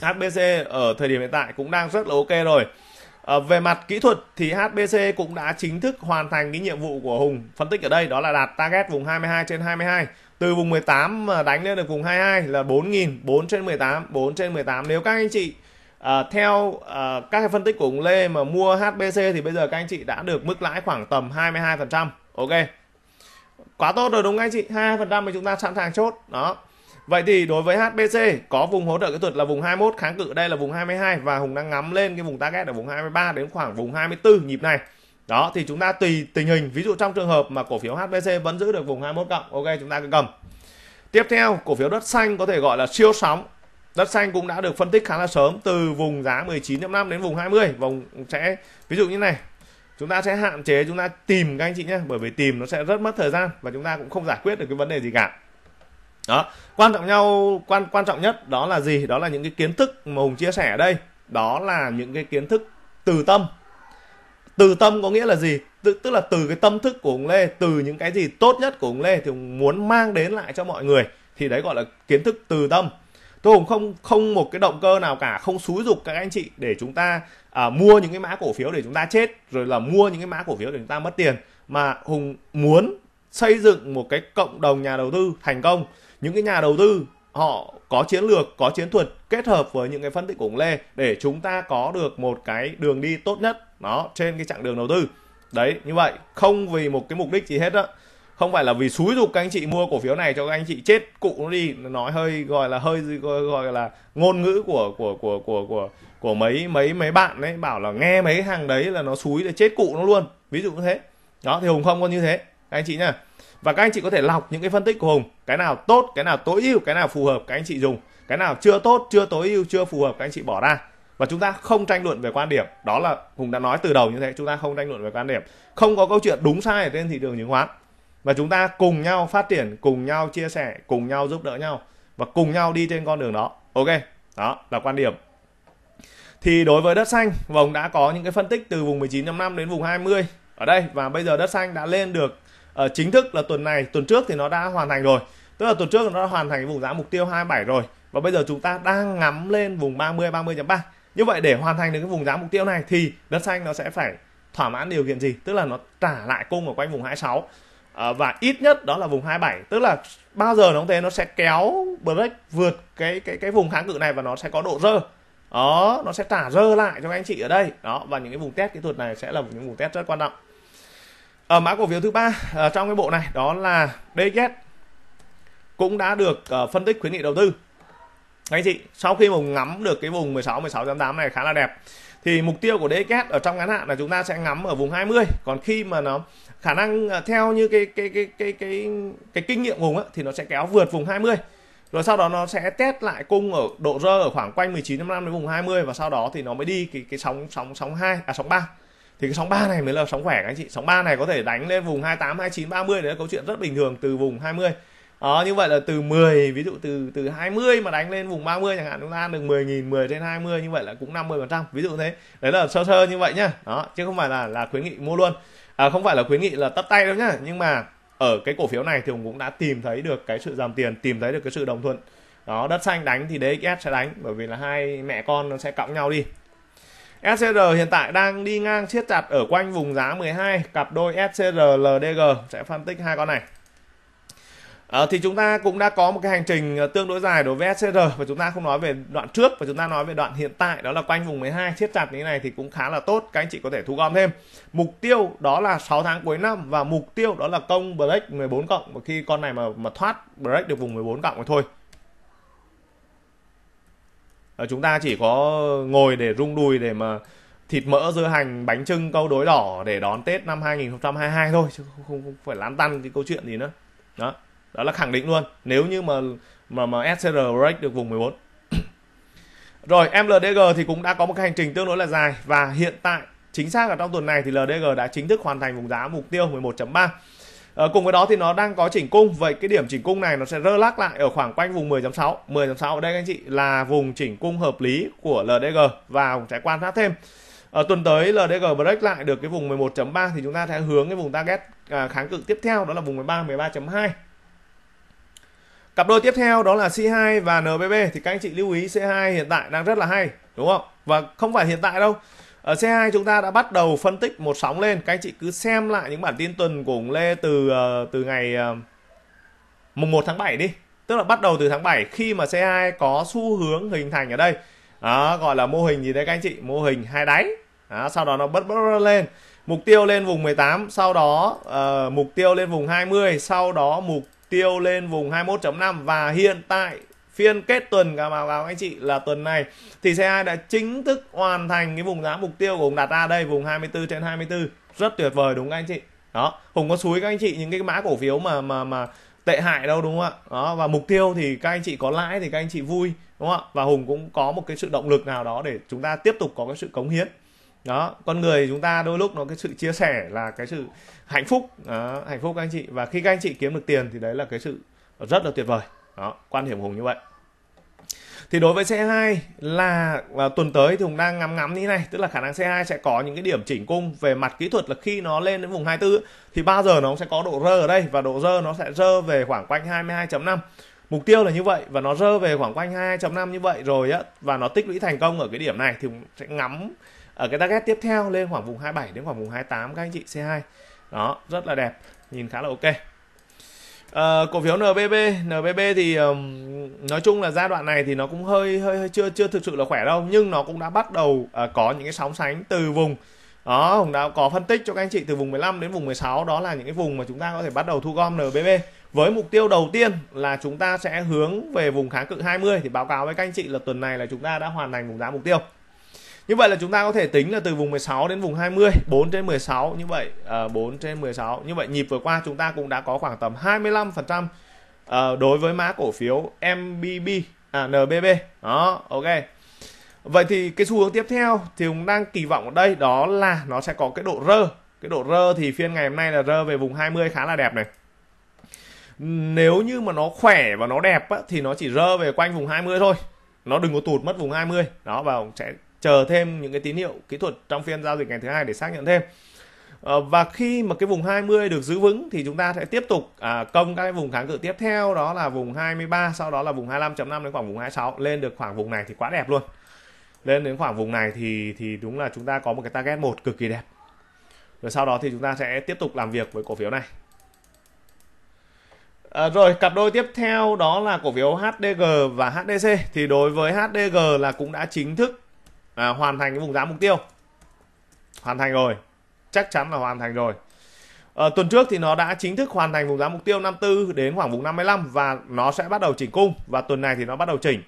HBC ở thời điểm hiện tại cũng đang rất là ok rồi À, về mặt kỹ thuật thì HBC cũng đã chính thức hoàn thành cái nhiệm vụ của Hùng phân tích ở đây đó là đạt target vùng 22 trên 22 từ vùng 18 đánh lên được vùng 22 là 4.000 4 trên 18 4 trên 18 nếu các anh chị à, theo à, các phân tích của ông Lê mà mua HBC thì bây giờ các anh chị đã được mức lãi khoảng tầm 22% ok quá tốt rồi đúng không anh chị phần trăm mà chúng ta sẵn sàng chốt đó Vậy thì đối với HBC có vùng hỗ trợ kỹ thuật là vùng 21 kháng cự đây là vùng 22 và Hùng đang ngắm lên cái vùng target ở vùng 23 đến khoảng vùng 24 nhịp này. Đó thì chúng ta tùy tình hình, ví dụ trong trường hợp mà cổ phiếu HBC vẫn giữ được vùng 21 cộng, ok chúng ta cứ cầm. Tiếp theo, cổ phiếu đất xanh có thể gọi là siêu sóng. Đất xanh cũng đã được phân tích khá là sớm từ vùng giá 19.5 đến vùng 20, vùng sẽ ví dụ như này. Chúng ta sẽ hạn chế chúng ta tìm các anh chị nhé, bởi vì tìm nó sẽ rất mất thời gian và chúng ta cũng không giải quyết được cái vấn đề gì cả đó quan trọng nhau quan quan trọng nhất đó là gì đó là những cái kiến thức mà hùng chia sẻ ở đây đó là những cái kiến thức từ tâm từ tâm có nghĩa là gì tức, tức là từ cái tâm thức của hùng lê từ những cái gì tốt nhất của hùng lê thì hùng muốn mang đến lại cho mọi người thì đấy gọi là kiến thức từ tâm tôi hùng không không một cái động cơ nào cả không xúi dục các anh chị để chúng ta à, mua những cái mã cổ phiếu để chúng ta chết rồi là mua những cái mã cổ phiếu để chúng ta mất tiền mà hùng muốn xây dựng một cái cộng đồng nhà đầu tư thành công những cái nhà đầu tư họ có chiến lược có chiến thuật kết hợp với những cái phân tích ủng lê để chúng ta có được một cái đường đi tốt nhất đó trên cái chặng đường đầu tư đấy như vậy không vì một cái mục đích gì hết á không phải là vì xúi dục các anh chị mua cổ phiếu này cho các anh chị chết cụ nó đi nói hơi gọi là hơi gọi, gọi là ngôn ngữ của của của của của của mấy mấy mấy bạn đấy bảo là nghe mấy hàng đấy là nó xúi là chết cụ nó luôn ví dụ như thế đó thì hùng không có như thế các anh chị nhá và các anh chị có thể lọc những cái phân tích của hùng cái nào tốt cái nào tối ưu cái nào phù hợp các anh chị dùng cái nào chưa tốt chưa tối ưu chưa phù hợp các anh chị bỏ ra và chúng ta không tranh luận về quan điểm đó là hùng đã nói từ đầu như thế chúng ta không tranh luận về quan điểm không có câu chuyện đúng sai ở trên thị trường chứng khoán và chúng ta cùng nhau phát triển cùng nhau chia sẻ cùng nhau giúp đỡ nhau và cùng nhau đi trên con đường đó ok đó là quan điểm thì đối với đất xanh vòng đã có những cái phân tích từ vùng 19.5 đến vùng 20 ở đây và bây giờ đất xanh đã lên được uh, chính thức là tuần này tuần trước thì nó đã hoàn thành rồi tức là tuần trước nó đã hoàn thành vùng giá mục tiêu 27 rồi và bây giờ chúng ta đang ngắm lên vùng 30 30.3 như vậy để hoàn thành được cái vùng giá mục tiêu này thì đất xanh nó sẽ phải thỏa mãn điều kiện gì tức là nó trả lại cung ở quanh vùng 26 à, ờ, và ít nhất đó là vùng 27 tức là bao giờ nó cũng thế nó sẽ kéo break vượt cái cái cái vùng kháng cự này và nó sẽ có độ rơ đó nó sẽ trả rơ lại cho các anh chị ở đây đó và những cái vùng test kỹ thuật này sẽ là những vùng test rất quan trọng ở ờ, mã cổ phiếu thứ ba ờ, trong cái bộ này đó là DGS cũng đã được ờ, phân tích khuyến nghị đầu tư anh chị sau khi mà ngắm được cái vùng 16 16.8 này khá là đẹp thì mục tiêu của DKS ở trong ngắn hạn là chúng ta sẽ ngắm ở vùng 20 còn khi mà nó khả năng theo như cái cái cái cái cái cái kinh nghiệm vùng thì nó sẽ kéo vượt vùng 20 rồi sau đó nó sẽ test lại cung ở độ rơ ở khoảng quanh 19.5 đến vùng 20 và sau đó thì nó mới đi cái cái sóng sóng sóng 2 à sóng 3 thì cái sóng 3 này mới là sóng khỏe các anh chị sóng 3 này có thể đánh lên vùng 28 29 30 đấy là câu chuyện rất bình thường từ vùng 20 đó như vậy là từ 10 ví dụ từ từ 20 mà đánh lên vùng 30 chẳng hạn chúng ta ăn được 10.000 10 trên 20 như vậy là cũng 50 phần trăm ví dụ thế đấy là sơ sơ như vậy nhá đó chứ không phải là là khuyến nghị mua luôn à, không phải là khuyến nghị là tấp tay đâu nhá nhưng mà ở cái cổ phiếu này thì cũng đã tìm thấy được cái sự giảm tiền tìm thấy được cái sự đồng thuận đó đất xanh đánh thì DXS sẽ đánh bởi vì là hai mẹ con nó sẽ cộng nhau đi SCR hiện tại đang đi ngang siết chặt ở quanh vùng giá 12 cặp đôi SCR LDG sẽ phân tích hai con này À, thì chúng ta cũng đã có một cái hành trình ờ, tương đối dài đối với SCR và chúng ta không nói về đoạn trước và chúng ta nói về đoạn hiện tại đó là quanh vùng 12 siết chặt như thế này thì cũng khá là tốt các anh chị có thể thu gom thêm mục tiêu đó là 6 tháng cuối năm và mục tiêu đó là công break 14 cộng và khi con này mà mà thoát break được vùng 14 cộng thì thôi Ờ, chúng ta chỉ có ngồi để rung đùi để mà thịt mỡ dưa hành bánh trưng câu đối đỏ để đón Tết năm 2022 thôi chứ không, không, không phải lán tăn cái câu chuyện gì nữa đó đó là khẳng định luôn nếu như mà mà mà SCR break được vùng 14 rồi MLDG thì cũng đã có một cái hành trình tương đối là dài và hiện tại chính xác là trong tuần này thì LDG đã chính thức hoàn thành vùng giá mục tiêu 11.3 à, cùng với đó thì nó đang có chỉnh cung vậy cái điểm chỉnh cung này nó sẽ rơ lắc lại ở khoảng quanh vùng 10.6 10.6 ở đây các anh chị là vùng chỉnh cung hợp lý của LDG và cũng sẽ quan sát thêm à, tuần tới LDG break lại được cái vùng 11.3 thì chúng ta sẽ hướng cái vùng target à, kháng cự tiếp theo đó là vùng 13 13.2 Cặp đôi tiếp theo đó là C2 và NBB thì các anh chị lưu ý C2 hiện tại đang rất là hay đúng không? Và không phải hiện tại đâu ở C2 chúng ta đã bắt đầu phân tích một sóng lên các anh chị cứ xem lại những bản tin tuần của ông Lê từ ờ, từ ngày ờ, mùng 1 tháng 7 đi tức là bắt đầu từ tháng 7 khi mà C2 có xu hướng hình thành ở đây đó, gọi là mô hình gì đấy các anh chị mô hình hai đáy đó, sau đó nó bứt bứt lên mục tiêu lên vùng 18 sau đó uh, mục tiêu lên vùng 20 sau đó mục tiêu lên vùng 21.5 và hiện tại phiên kết tuần cả báo cáo anh chị là tuần này thì xe 2 đã chính thức hoàn thành cái vùng giá mục tiêu của Hùng đặt ra đây vùng 24 trên 24 rất tuyệt vời đúng không anh chị đó Hùng có suối các anh chị những cái mã cổ phiếu mà mà mà tệ hại đâu đúng không ạ đó và mục tiêu thì các anh chị có lãi thì các anh chị vui đúng không ạ và Hùng cũng có một cái sự động lực nào đó để chúng ta tiếp tục có cái sự cống hiến đó con người chúng ta đôi lúc nó cái sự chia sẻ là cái sự hạnh phúc đó, hạnh phúc các anh chị và khi các anh chị kiếm được tiền thì đấy là cái sự rất là tuyệt vời đó quan điểm hùng như vậy thì đối với C2 là và tuần tới thì Hùng đang ngắm ngắm như thế này, tức là khả năng C2 sẽ có những cái điểm chỉnh cung về mặt kỹ thuật là khi nó lên đến vùng 24 thì bao giờ nó sẽ có độ rơ ở đây và độ rơ nó sẽ rơ về khoảng quanh 22.5. Mục tiêu là như vậy và nó rơ về khoảng quanh 22.5 như vậy rồi á và nó tích lũy thành công ở cái điểm này thì Hùng sẽ ngắm ở cái target tiếp theo lên khoảng vùng 27 đến khoảng vùng 28 các anh chị C2. Đó, rất là đẹp, nhìn khá là ok. À, cổ phiếu NBB, NBB thì um, nói chung là giai đoạn này thì nó cũng hơi hơi, hơi chưa chưa thực sự là khỏe đâu nhưng nó cũng đã bắt đầu uh, có những cái sóng sánh từ vùng đó cũng đã có phân tích cho các anh chị từ vùng 15 đến vùng 16 đó là những cái vùng mà chúng ta có thể bắt đầu thu gom NBB với mục tiêu đầu tiên là chúng ta sẽ hướng về vùng kháng cự 20 thì báo cáo với các anh chị là tuần này là chúng ta đã hoàn thành vùng giá mục tiêu như vậy là chúng ta có thể tính là từ vùng 16 đến vùng 20 4 trên 16 như vậy uh, à, 4 trên 16 như vậy nhịp vừa qua chúng ta cũng đã có khoảng tầm 25 phần trăm uh, đối với mã cổ phiếu MBB à, NBB đó ok vậy thì cái xu hướng tiếp theo thì cũng đang kỳ vọng ở đây đó là nó sẽ có cái độ rơ cái độ rơ thì phiên ngày hôm nay là rơ về vùng 20 khá là đẹp này nếu như mà nó khỏe và nó đẹp á, thì nó chỉ rơ về quanh vùng 20 thôi nó đừng có tụt mất vùng 20 đó và sẽ chờ thêm những cái tín hiệu kỹ thuật trong phiên giao dịch ngày thứ hai để xác nhận thêm ờ, và khi mà cái vùng 20 được giữ vững thì chúng ta sẽ tiếp tục à, công các cái vùng kháng cự tiếp theo đó là vùng 23 sau đó là vùng 25.5 đến khoảng vùng 26 lên được khoảng vùng này thì quá đẹp luôn lên đến khoảng vùng này thì thì đúng là chúng ta có một cái target một cực kỳ đẹp rồi sau đó thì chúng ta sẽ tiếp tục làm việc với cổ phiếu này À, rồi cặp đôi tiếp theo đó là cổ phiếu HDG và HDC thì đối với HDG là cũng đã chính thức à, hoàn thành cái vùng giá mục tiêu hoàn thành rồi chắc chắn là hoàn thành rồi à, tuần trước thì nó đã chính thức hoàn thành vùng giá mục tiêu 54 đến khoảng vùng 55 và nó sẽ bắt đầu chỉnh cung và tuần này thì nó bắt đầu chỉnh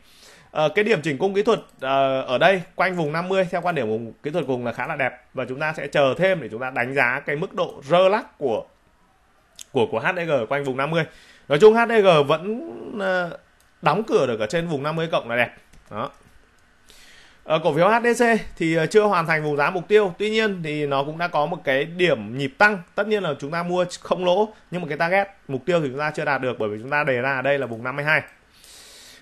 à, cái điểm chỉnh cung kỹ thuật à, ở đây quanh vùng 50 theo quan điểm của kỹ thuật cùng là khá là đẹp và chúng ta sẽ chờ thêm để chúng ta đánh giá cái mức độ rơ lắc của của của HDG quanh vùng 50 nói chung HDG vẫn à, đóng cửa được ở trên vùng 50 cộng là đẹp đó Ờ, cổ phiếu HDC thì ờ, chưa hoàn thành vùng giá mục tiêu tuy nhiên thì nó cũng đã có một cái điểm nhịp tăng tất nhiên là chúng ta mua không lỗ nhưng mà cái target mục tiêu thì chúng ta chưa đạt được bởi vì chúng ta đề ra ở đây là vùng 52 à,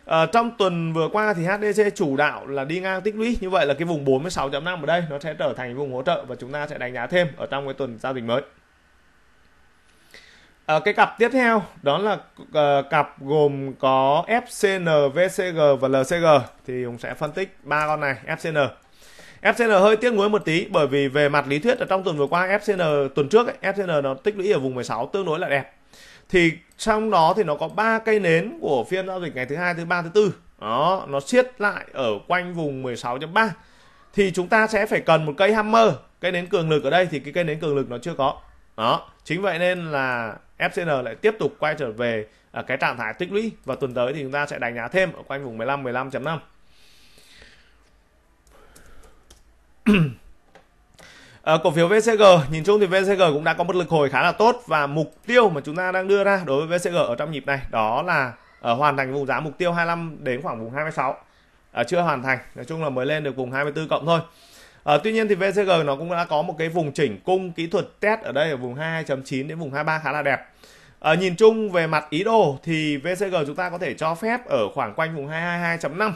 ờ, trong tuần vừa qua thì HDC chủ đạo là đi ngang tích lũy như vậy là cái vùng 46.5 ở đây nó sẽ trở thành vùng hỗ trợ và chúng ta sẽ đánh giá thêm ở trong cái tuần giao dịch mới À, cái cặp tiếp theo đó là uh, cặp gồm có FCN, VCG và LCG thì Hùng sẽ phân tích ba con này FCN. FCN hơi tiếc nuối một tí bởi vì về mặt lý thuyết ở trong tuần vừa qua FCN tuần trước ấy, FCN nó tích lũy ở vùng 16 tương đối là đẹp. Thì trong đó thì nó có ba cây nến của phiên giao dịch ngày thứ hai, thứ ba, thứ tư. Đó, nó siết lại ở quanh vùng 16.3 thì chúng ta sẽ phải cần một cây hammer, cây nến cường lực ở đây thì cái cây nến cường lực nó chưa có đó chính vậy nên là FCN lại tiếp tục quay trở về ở à, cái trạng thái tích lũy và tuần tới thì chúng ta sẽ đánh giá thêm ở quanh vùng 15 15.5 À, cổ phiếu VCG nhìn chung thì VCG cũng đã có một lực hồi khá là tốt và mục tiêu mà chúng ta đang đưa ra đối với VCG ở trong nhịp này đó là ở ờ, hoàn thành vùng giá mục tiêu 25 đến khoảng vùng 26 à, ờ, chưa hoàn thành nói chung là mới lên được vùng 24 cộng thôi À, tuy nhiên thì VCG nó cũng đã có một cái vùng chỉnh cung kỹ thuật test ở đây ở vùng 22.9 đến vùng 23 khá là đẹp. À, nhìn chung về mặt ý đồ thì VCG chúng ta có thể cho phép ở khoảng quanh vùng 22 5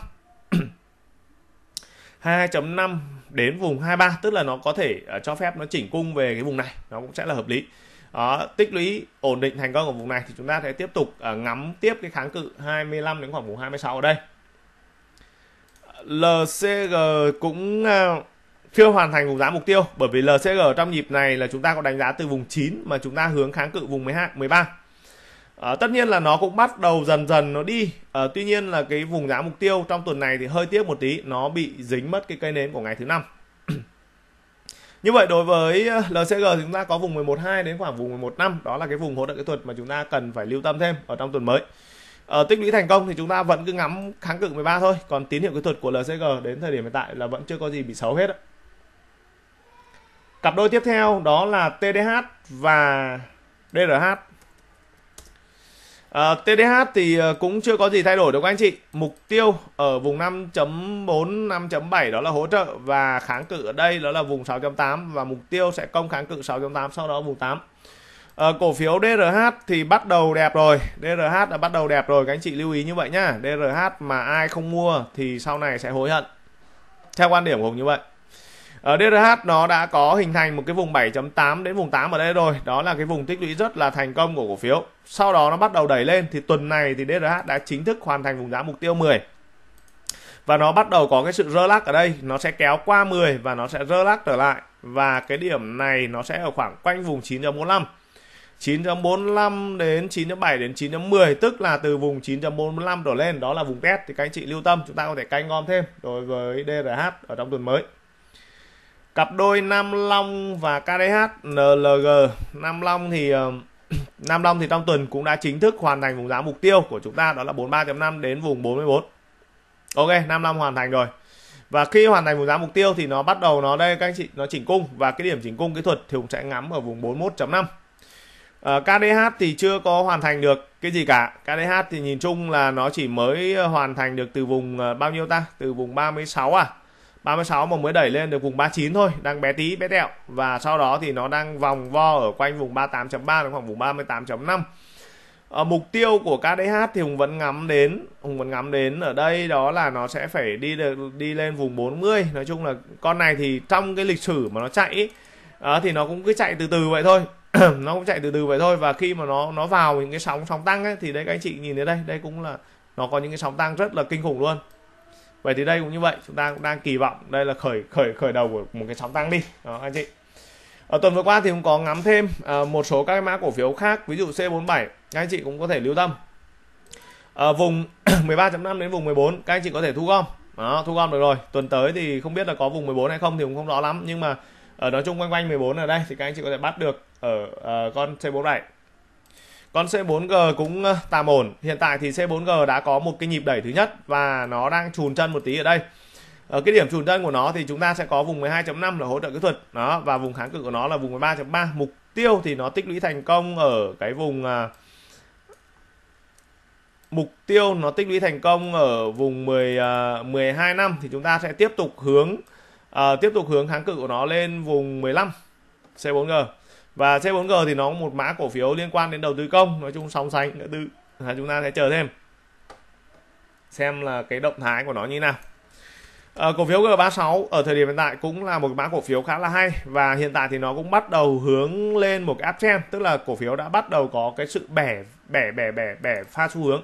22 5 đến vùng 23 tức là nó có thể uh, cho phép nó chỉnh cung về cái vùng này nó cũng sẽ là hợp lý đó, tích lũy ổn định thành công ở vùng này thì chúng ta sẽ tiếp tục uh, ngắm tiếp cái kháng cự 25 đến khoảng vùng 26 ở đây LCG cũng uh, chưa hoàn thành vùng giá mục tiêu bởi vì LCG trong nhịp này là chúng ta có đánh giá từ vùng 9 mà chúng ta hướng kháng cự vùng 12 13 à, tất nhiên là nó cũng bắt đầu dần dần nó đi à, tuy nhiên là cái vùng giá mục tiêu trong tuần này thì hơi tiếc một tí nó bị dính mất cái cây nến của ngày thứ năm như vậy đối với ờ, LCG thì chúng ta có vùng 112 đến khoảng vùng năm đó là cái vùng hỗ trợ kỹ thuật mà chúng ta cần phải lưu tâm thêm ở trong tuần mới ở ờ, tích lũy thành công thì chúng ta vẫn cứ ngắm kháng cự 13 thôi còn tín hiệu kỹ thuật của LCG đến thời điểm hiện tại là vẫn chưa có gì bị xấu hết ạ Cặp đôi tiếp theo đó là TDH và DRH. À, ờ, TDH thì ờ, cũng chưa có gì thay đổi được các anh chị. Mục tiêu ở vùng 5.4, 5.7 đó là hỗ trợ và kháng cự ở đây đó là vùng 6.8 và mục tiêu sẽ công kháng cự 6.8 sau đó vùng 8. À, ờ, cổ phiếu DRH thì bắt đầu đẹp rồi. DRH đã bắt đầu đẹp rồi các anh chị lưu ý như vậy nhá. DRH mà ai không mua thì sau này sẽ hối hận. Theo quan điểm của Hùng như vậy ở ờ, DRH nó đã có hình thành một cái vùng 7.8 đến vùng 8 ở đây rồi đó là cái vùng tích lũy rất là thành công của cổ phiếu sau đó nó bắt đầu đẩy lên thì tuần này thì DRH đã chính thức hoàn thành vùng giá mục tiêu 10 và nó bắt đầu có cái sự rơ lắc ở đây nó sẽ kéo qua 10 và nó sẽ rơ lắc trở lại và cái điểm này nó sẽ ở khoảng quanh vùng 9.45 9.45 đến 9.7 đến 9.10 tức là từ vùng 9.45 trở lên đó là vùng test thì các anh chị lưu tâm chúng ta có thể canh ngon thêm đối với DRH ở trong tuần mới cặp đôi Nam Long và KDH NLG Nam Long thì ờ, Nam Long thì trong tuần cũng đã chính thức hoàn thành vùng giá mục tiêu của chúng ta đó là 43.5 đến vùng 44 ok Nam Long hoàn thành rồi và khi hoàn thành vùng giá mục tiêu thì nó bắt đầu nó đây các anh chị nó chỉnh cung và cái điểm chỉnh cung kỹ thuật thì cũng sẽ ngắm ở vùng 41.5 Uh, KDH thì chưa có hoàn thành được cái gì cả. KDH thì nhìn chung là nó chỉ mới ờ, hoàn thành được từ vùng ờ, bao nhiêu ta? Từ vùng 36 à? 36 mà mới đẩy lên được vùng 39 thôi đang bé tí bé tẹo và sau đó thì nó đang vòng vo ở quanh vùng 38.3 đến khoảng vùng 38.5 ở ờ, mục tiêu của KDH thì Hùng vẫn ngắm đến Hùng vẫn ngắm đến ở đây đó là nó sẽ phải đi được đi lên vùng 40 nói chung là con này thì trong cái lịch sử mà nó chạy ý, ờ, thì nó cũng cứ chạy từ từ vậy thôi nó cũng chạy từ từ vậy thôi và khi mà nó nó vào những cái sóng sóng tăng ấy, thì đây các anh chị nhìn thấy đây đây cũng là nó có những cái sóng tăng rất là kinh khủng luôn vậy thì đây cũng như vậy chúng ta cũng đang kỳ vọng đây là khởi khởi khởi đầu của một cái sóng tăng đi đó anh chị ở tuần vừa qua thì cũng có ngắm thêm à, một số các mã cổ phiếu khác ví dụ C47 các anh chị cũng có thể lưu tâm à, vùng 13.5 đến vùng 14 các anh chị có thể thu gom đó, thu gom được rồi tuần tới thì không biết là có vùng 14 hay không thì cũng không rõ lắm nhưng mà ở ờ, nói chung quanh quanh 14 ở đây thì các anh chị có thể bắt được ở uh, con C47 con C4G cũng ờ, tạm ổn. Hiện tại thì C4G đã có một cái nhịp đẩy thứ nhất và nó đang chùn chân một tí ở đây. Ở cái điểm chùn chân của nó thì chúng ta sẽ có vùng 12.5 là hỗ trợ kỹ thuật. Đó và vùng kháng cự của nó là vùng 13.3. Mục tiêu thì nó tích lũy thành công ở cái vùng ờ, mục tiêu nó tích lũy thành công ở vùng 10 uh, 12 năm thì chúng ta sẽ tiếp tục hướng uh, tiếp tục hướng kháng cự của nó lên vùng 15 C4G và C4G thì nó có một mã cổ phiếu liên quan đến đầu tư công nói chung song sánh nữa tư à, chúng ta sẽ chờ thêm xem là cái động thái của nó như nào à, cổ phiếu G36 ở thời điểm hiện tại cũng là một mã cổ phiếu khá là hay và hiện tại thì nó cũng bắt đầu hướng lên một cái uptrend tức là cổ phiếu đã bắt đầu có cái sự bẻ bẻ bẻ bẻ bẻ pha xu hướng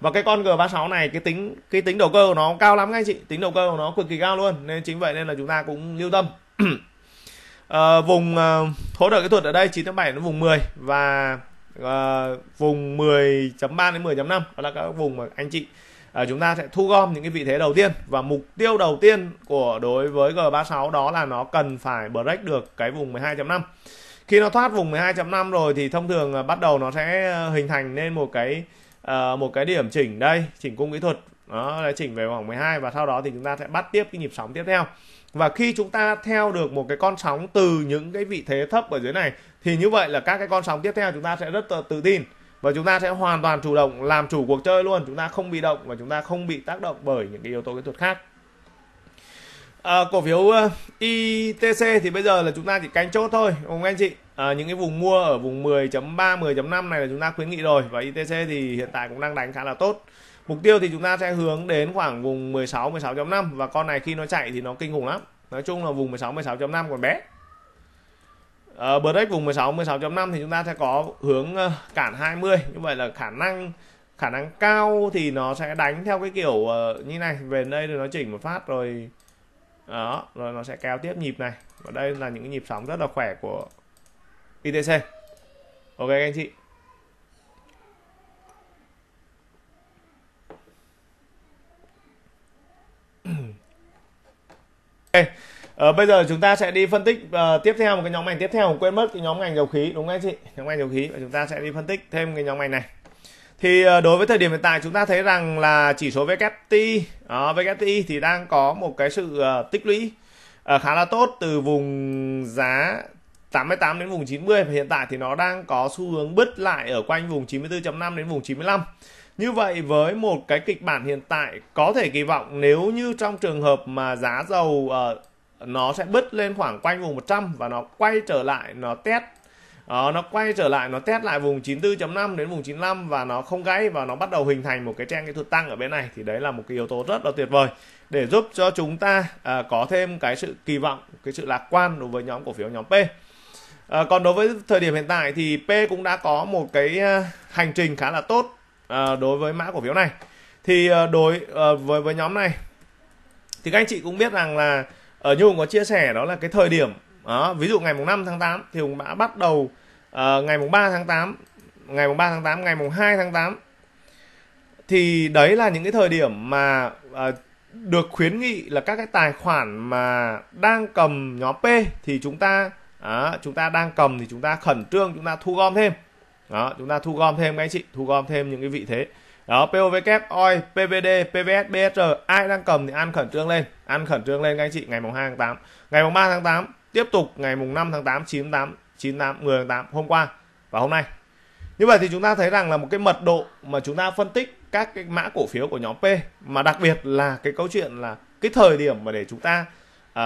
và cái con G36 này cái tính cái tính đầu cơ của nó cao lắm ngay chị tính đầu cơ của nó cực kỳ cao luôn nên chính vậy nên là chúng ta cũng lưu tâm Ờ, vùng à, hỗ trợ kỹ thuật ở đây 9 tháng 7 nó vùng 10 và à, vùng 10.3 đến 10.5 đó là các vùng mà anh chị à, chúng ta sẽ thu gom những cái vị thế đầu tiên và mục tiêu đầu tiên của đối với G36 đó là nó cần phải break được cái vùng 12.5 khi nó thoát vùng 12.5 rồi thì thông thường bắt đầu nó sẽ hình thành nên một cái uh, một cái điểm chỉnh đây chỉnh cung kỹ thuật đó là chỉnh về khoảng 12 và sau đó thì chúng ta sẽ bắt tiếp cái nhịp sóng tiếp theo và khi chúng ta theo được một cái con sóng từ những cái vị thế thấp ở dưới này thì như vậy là các cái con sóng tiếp theo chúng ta sẽ rất tự tin và chúng ta sẽ hoàn toàn chủ động làm chủ cuộc chơi luôn chúng ta không bị động và chúng ta không bị tác động bởi những cái yếu tố kỹ thuật khác à, cổ phiếu ITC thì bây giờ là chúng ta chỉ canh chốt thôi đúng anh chị à, những cái vùng mua ở vùng 10.3 10.5 này là chúng ta khuyến nghị rồi và ITC thì hiện tại cũng đang đánh khá là tốt mục tiêu thì chúng ta sẽ hướng đến khoảng vùng 16 16.5 và con này khi nó chạy thì nó kinh khủng lắm nói chung là vùng 16 16.5 còn bé ở uh, break vùng 16 16.5 thì chúng ta sẽ có hướng ờ, cản 20 như vậy là khả năng khả năng cao thì nó sẽ đánh theo cái kiểu ờ, như này về đây thì nó chỉnh một phát rồi đó rồi nó sẽ kéo tiếp nhịp này và đây là những nhịp sóng rất là khỏe của ITC ok anh chị Ờ, bây giờ chúng ta sẽ đi phân tích uh, tiếp theo một cái nhóm ngành tiếp theo quên mất cái nhóm ngành dầu khí đúng không anh chị nhóm ngành dầu khí và chúng ta sẽ đi phân tích thêm cái nhóm ngành này thì uh, đối với thời điểm hiện tại chúng ta thấy rằng là chỉ số WTI uh, WTI thì đang có một cái sự uh, tích lũy uh, khá là tốt từ vùng giá 88 đến vùng 90 và hiện tại thì nó đang có xu hướng bứt lại ở quanh vùng 94.5 đến vùng 95 như vậy với một cái kịch bản hiện tại có thể kỳ vọng nếu như trong trường hợp mà giá dầu uh, nó sẽ bứt lên khoảng quanh vùng 100 và nó quay trở lại nó test Đó, ờ, nó quay trở lại nó test lại vùng 94.5 đến vùng 95 và nó không gãy và nó bắt đầu hình thành một cái trang kỹ thuật tăng ở bên này thì đấy là một cái yếu tố rất là tuyệt vời để giúp cho chúng ta uh, có thêm cái sự kỳ vọng, cái sự lạc quan đối với nhóm cổ phiếu nhóm P. À, còn đối với thời điểm hiện tại thì P cũng đã có một cái hành trình khá là tốt à, đối với mã cổ phiếu này thì à, đối à, với với nhóm này thì các anh chị cũng biết rằng là ở à, như Hùng có chia sẻ đó là cái thời điểm đó, ví dụ ngày mùng 5 tháng 8 thì Hùng đã bắt đầu uh, ngày mùng 3 tháng 8 ngày mùng 3 tháng 8 ngày mùng 2 tháng 8 thì đấy là những cái thời điểm mà uh, được khuyến nghị là các cái tài khoản mà đang cầm nhóm P thì chúng ta uh, chúng ta đang cầm thì chúng ta khẩn trương chúng ta thu gom thêm đó chúng ta thu gom thêm các anh chị thu gom thêm những cái vị thế đó POVK, OI, PVD, PVS, BSR ai đang cầm thì ăn khẩn trương lên ăn khẩn trương lên các anh chị ngày mùng 2 tháng 8 ngày mùng 3 tháng 8 tiếp tục ngày mùng 5 tháng 8 9 8 9 8 10 tháng 8 hôm qua và hôm nay như vậy thì chúng ta thấy rằng là một cái mật độ mà chúng ta phân tích các cái mã cổ phiếu của nhóm P mà đặc biệt là cái câu chuyện là cái thời điểm mà để chúng ta uh,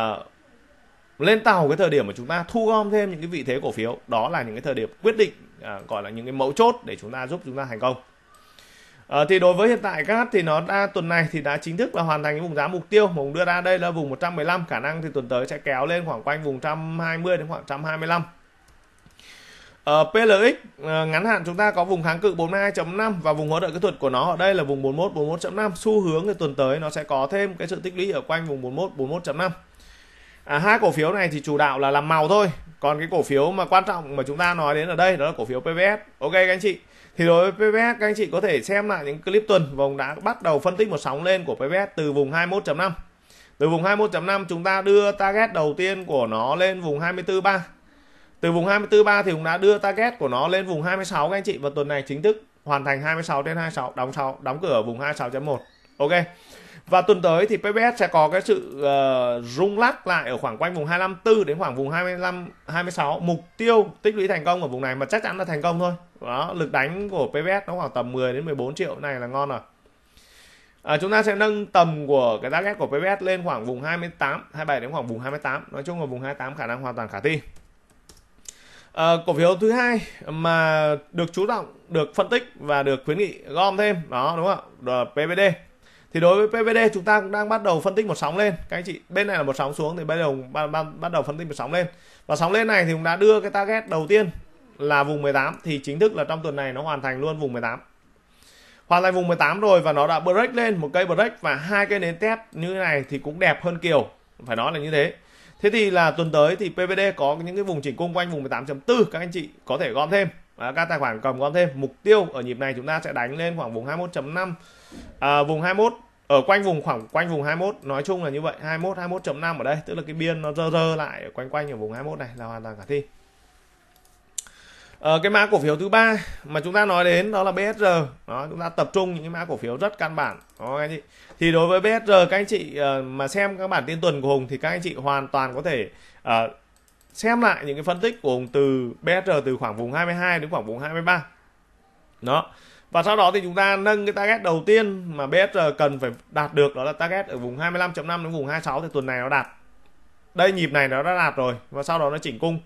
lên tàu cái thời điểm mà chúng ta thu gom thêm những cái vị thế cổ phiếu đó là những cái thời điểm quyết định à, gọi là những cái mẫu chốt để chúng ta giúp chúng ta thành công à, thì đối với hiện tại các thì nó đã tuần này thì đã chính thức là hoàn thành cái vùng giá mục tiêu vùng đưa ra đây là vùng 115 khả năng thì tuần tới sẽ kéo lên khoảng quanh vùng 120 đến khoảng 125 ở uh, PLX uh, ngắn hạn chúng ta có vùng kháng cự 42.5 và vùng hỗ trợ kỹ thuật của nó ở đây là vùng 41 41.5 xu hướng thì tuần tới nó sẽ có thêm cái sự tích lũy ở quanh vùng 41 41.5 à, hai cổ phiếu này thì chủ đạo là làm màu thôi còn cái cổ phiếu mà quan trọng mà chúng ta nói đến ở đây đó là cổ phiếu PVS ok các anh chị thì đối với PVS các anh chị có thể xem lại những clip tuần vùng đã bắt đầu phân tích một sóng lên của PVS từ vùng 21.5 từ vùng 21.5 chúng ta đưa target đầu tiên của nó lên vùng 24.3 từ vùng 24.3 thì cũng đã đưa target của nó lên vùng 26 các anh chị và tuần này chính thức hoàn thành 26 trên 26 đóng 6 đóng cửa ở vùng 26.1 ok và tuần tới thì PPS sẽ có cái sự uh, rung lắc lại ở khoảng quanh vùng 254 đến khoảng vùng 25 26 mục tiêu tích lũy thành công ở vùng này mà chắc chắn là thành công thôi đó lực đánh của PPS nó khoảng tầm 10 đến 14 triệu này là ngon rồi À, chúng ta sẽ nâng tầm của cái giá target của PPS lên khoảng vùng 28, 27 đến khoảng vùng 28. Nói chung là vùng 28 khả năng hoàn toàn khả thi. À, cổ phiếu thứ hai mà được chú trọng, được phân tích và được khuyến nghị gom thêm đó đúng không ạ? PVD thì đối với PVD chúng ta cũng đang bắt đầu phân tích một sóng lên các anh chị bên này là một sóng xuống thì bây giờ bắt, bắt, bắt đầu phân tích một sóng lên và sóng lên này thì cũng đã đưa cái target đầu tiên là vùng 18 thì chính thức là trong tuần này nó hoàn thành luôn vùng 18 hoàn thành vùng 18 rồi và nó đã break lên một cây break và hai cây nến test như thế này thì cũng đẹp hơn kiểu phải nói là như thế thế thì là tuần tới thì PVD có những cái vùng chỉnh cung quanh vùng 18.4 các anh chị có thể gom thêm các tài khoản cầm gom thêm mục tiêu ở nhịp này chúng ta sẽ đánh lên khoảng vùng 21.5 à, vùng 21 ở quanh vùng khoảng quanh vùng 21 nói chung là như vậy 21 21.5 ở đây tức là cái biên nó rơ rơ lại ở quanh quanh ở vùng 21 này là hoàn toàn khả thi Ờ, cái mã cổ phiếu thứ ba mà chúng ta nói đến đó là BSR đó chúng ta tập trung những cái mã cổ phiếu rất căn bản đó anh chị thì đối với BSR các anh chị ờ, mà xem các bản tin tuần của Hùng thì các anh chị hoàn toàn có thể uh, xem lại những cái phân tích của Hùng từ BSR từ khoảng vùng 22 đến khoảng vùng 23 đó và sau đó thì chúng ta nâng cái target đầu tiên mà BSR cần phải đạt được đó là target ở vùng 25.5 đến vùng 26 thì tuần này nó đạt đây nhịp này nó đã đạt rồi và sau đó nó chỉnh cung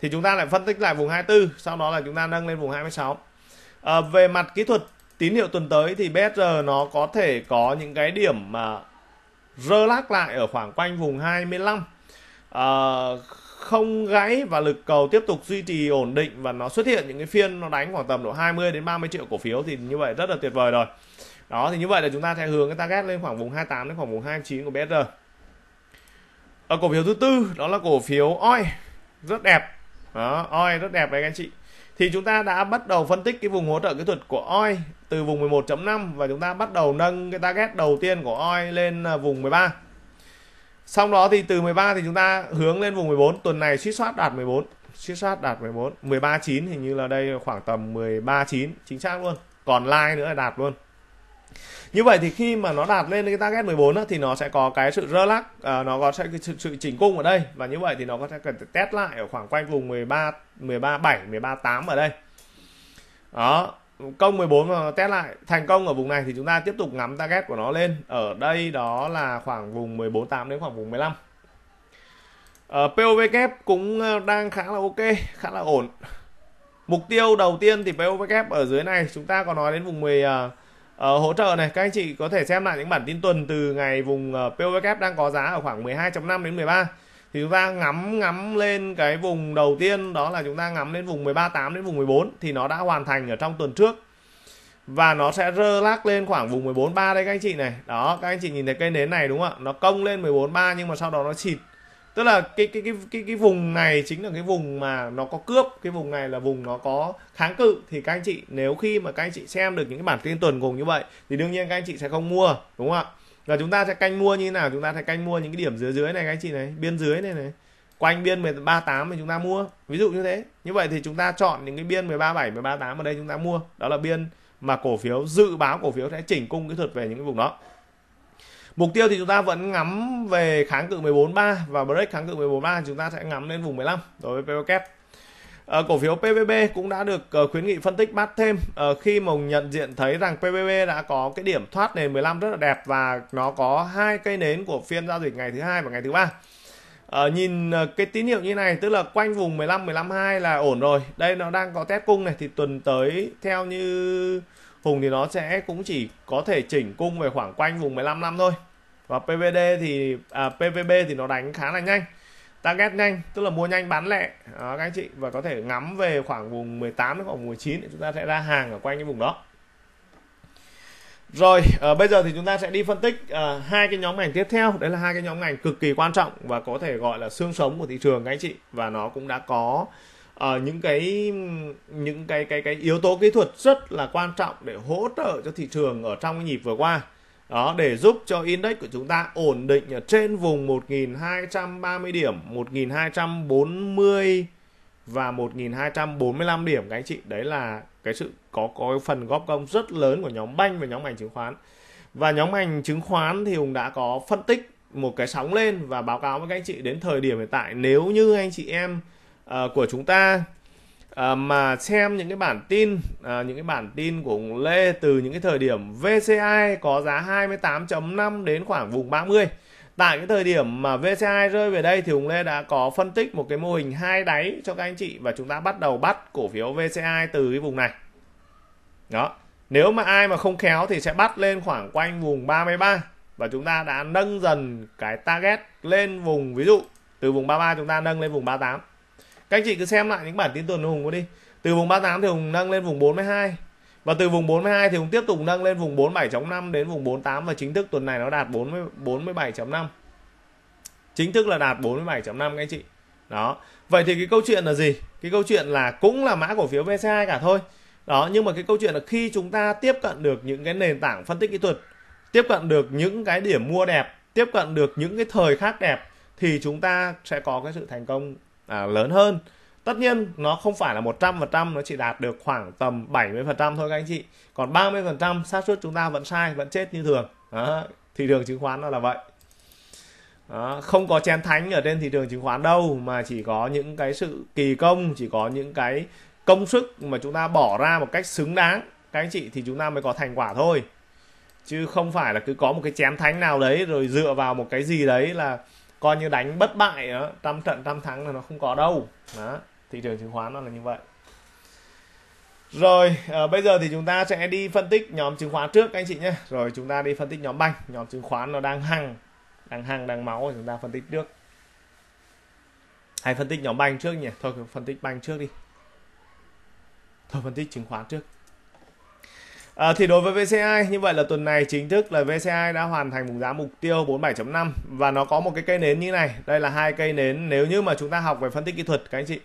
thì chúng ta lại phân tích lại vùng 24 sau đó là chúng ta nâng lên vùng 26 à, ờ, về mặt kỹ thuật tín hiệu tuần tới thì BSR nó có thể có những cái điểm mà rơ lác lại ở khoảng quanh vùng 25 à, không gãy và lực cầu tiếp tục duy trì ổn định và nó xuất hiện những cái phiên nó đánh khoảng tầm độ 20 đến 30 triệu cổ phiếu thì như vậy rất là tuyệt vời rồi. Đó thì như vậy là chúng ta sẽ hướng cái target lên khoảng vùng 28 đến khoảng vùng 29 của BSR. Ở cổ phiếu thứ tư đó là cổ phiếu OI rất đẹp. Đó, OI rất đẹp đấy các anh chị. Thì chúng ta đã bắt đầu phân tích cái vùng hỗ trợ kỹ thuật của OI từ vùng 11.5 và chúng ta bắt đầu nâng cái target đầu tiên của OI lên à, vùng 13 xong đó thì từ 13 thì chúng ta hướng lên vùng 14 tuần này suýt soát đạt 14 suýt soát đạt 14 13 9 hình như là đây khoảng tầm 13 9 chính xác luôn còn like nữa là đạt luôn như vậy thì khi mà nó đạt lên cái target 14 đó, thì nó sẽ có cái sự relax à, nó có sẽ sự, sự chỉnh cung ở đây và như vậy thì nó có sẽ cần test lại ở khoảng quanh vùng 13 13 7 13 8 ở đây đó công 14 mà test lại thành công ở vùng này thì chúng ta tiếp tục ngắm target của nó lên ở đây đó là khoảng vùng 148 đến khoảng vùng 15 ở povk cũng ờ, đang khá là ok khá là ổn mục tiêu đầu tiên thì povk ở dưới này chúng ta có nói đến vùng 10 uh, ờ, ờ, hỗ trợ này các anh chị có thể xem lại những bản tin tuần từ ngày vùng povk đang có giá ở khoảng 12.5 đến 13 thì chúng ta ngắm ngắm lên cái vùng đầu tiên đó là chúng ta ngắm lên vùng 138 đến vùng 14 thì nó đã hoàn thành ở trong tuần trước và nó sẽ rơ lắc lên khoảng vùng 143 đây các anh chị này đó các anh chị nhìn thấy cây nến này đúng không ạ nó công lên 143 nhưng mà sau đó nó xịt tức là cái cái cái cái cái vùng này chính là cái vùng mà nó có cướp cái vùng này là vùng nó có kháng cự thì các anh chị nếu khi mà các anh chị xem được những cái bản tin tuần cùng như vậy thì đương nhiên các anh chị sẽ không mua đúng không ạ và chúng ta sẽ canh mua như thế nào chúng ta sẽ canh mua những cái điểm dưới dưới này các anh chị này biên dưới này này quanh biên 138 thì chúng ta mua ví dụ như thế như vậy thì chúng ta chọn những cái biên 137 138 ở đây chúng ta mua đó là biên mà cổ phiếu dự báo cổ phiếu sẽ chỉnh cung kỹ thuật về những cái vùng đó mục tiêu thì chúng ta vẫn ngắm về kháng cự 143 và break kháng cự 143 chúng ta sẽ ngắm lên vùng 15 đối với POKET Ờ, cổ phiếu PVB cũng đã được ờ, khuyến nghị phân tích bắt thêm ờ, khi mà nhận diện thấy rằng PVB đã có cái điểm thoát nền 15 rất là đẹp và nó có hai cây nến của phiên giao dịch ngày thứ hai và ngày thứ ba. nhìn cái tín hiệu như này tức là quanh vùng 15 15 2 là ổn rồi. Đây nó đang có test cung này thì tuần tới theo như Hùng thì nó sẽ cũng chỉ có thể chỉnh cung về khoảng quanh vùng 15 năm thôi. Và PVD thì à, PVB thì nó đánh khá là nhanh target nhanh tức là mua nhanh bán lẹ đó, các anh chị và có thể ngắm về khoảng vùng 18 đến khoảng vùng 19 chúng ta sẽ ra hàng ở quanh cái vùng đó rồi à, bây giờ thì chúng ta sẽ đi phân tích à, hai cái nhóm ngành tiếp theo đấy là hai cái nhóm ngành cực kỳ quan trọng và có thể gọi là xương sống của thị trường các anh chị và nó cũng đã có à, những cái những cái cái cái yếu tố kỹ thuật rất là quan trọng để hỗ trợ cho thị trường ở trong cái nhịp vừa qua đó để giúp cho index của chúng ta ổn định ở trên vùng 1230 điểm 1240 và 1245 điểm các anh chị đấy là cái sự có có phần góp công rất lớn của nhóm banh và nhóm ngành chứng khoán và nhóm ngành chứng khoán thì hùng đã có phân tích một cái sóng lên và báo cáo với các anh chị đến thời điểm hiện tại nếu như anh chị em uh, của chúng ta À, mà xem những cái bản tin à, những cái bản tin của ông Lê từ những cái thời điểm VCI có giá 28.5 đến khoảng vùng 30 tại cái thời điểm mà VCI rơi về đây thì ông Lê đã có phân tích một cái mô hình hai đáy cho các anh chị và chúng ta bắt đầu bắt cổ phiếu VCI từ cái vùng này đó nếu mà ai mà không khéo thì sẽ bắt lên khoảng quanh vùng 33 và chúng ta đã nâng dần cái target lên vùng ví dụ từ vùng 33 chúng ta nâng lên vùng 38 các anh chị cứ xem lại những bản tin tuần của Hùng có đi từ vùng 38 thì Hùng nâng lên vùng 42 và từ vùng 42 thì Hùng tiếp tục nâng lên vùng 47.5 đến vùng 48 và chính thức tuần này nó đạt 40 47.5 chính thức là đạt 47.5 các anh chị đó vậy thì cái câu chuyện là gì cái câu chuyện là cũng là mã cổ phiếu VC2 cả thôi đó nhưng mà cái câu chuyện là khi chúng ta tiếp cận được những cái nền tảng phân tích kỹ thuật tiếp cận được những cái điểm mua đẹp tiếp cận được những cái thời khắc đẹp thì chúng ta sẽ có cái sự thành công à, lớn hơn tất nhiên nó không phải là 100% nó chỉ đạt được khoảng tầm 70% thôi các anh chị còn 30% xác suất chúng ta vẫn sai vẫn chết như thường đó, thị trường chứng khoán nó là vậy đó, không có chén thánh ở trên thị trường chứng khoán đâu mà chỉ có những cái sự kỳ công chỉ có những cái công sức mà chúng ta bỏ ra một cách xứng đáng các anh chị thì chúng ta mới có thành quả thôi chứ không phải là cứ có một cái chén thánh nào đấy rồi dựa vào một cái gì đấy là coi như đánh bất bại đó, trăm trận trăm thắng là nó không có đâu đó thị trường chứng khoán nó là như vậy rồi à, bây giờ thì chúng ta sẽ đi phân tích nhóm chứng khoán trước anh chị nhé rồi chúng ta đi phân tích nhóm banh nhóm chứng khoán nó đang hăng đang hăng đang máu chúng ta phân tích trước hay phân tích nhóm banh trước nhỉ thôi phân tích banh trước đi thôi phân tích chứng khoán trước À, thì đối với VCI như vậy là tuần này chính thức là VCI đã hoàn thành vùng giá mục tiêu 47.5 và nó có một cái cây nến như này. Đây là hai cây nến nếu như mà chúng ta học về phân tích kỹ thuật các anh chị.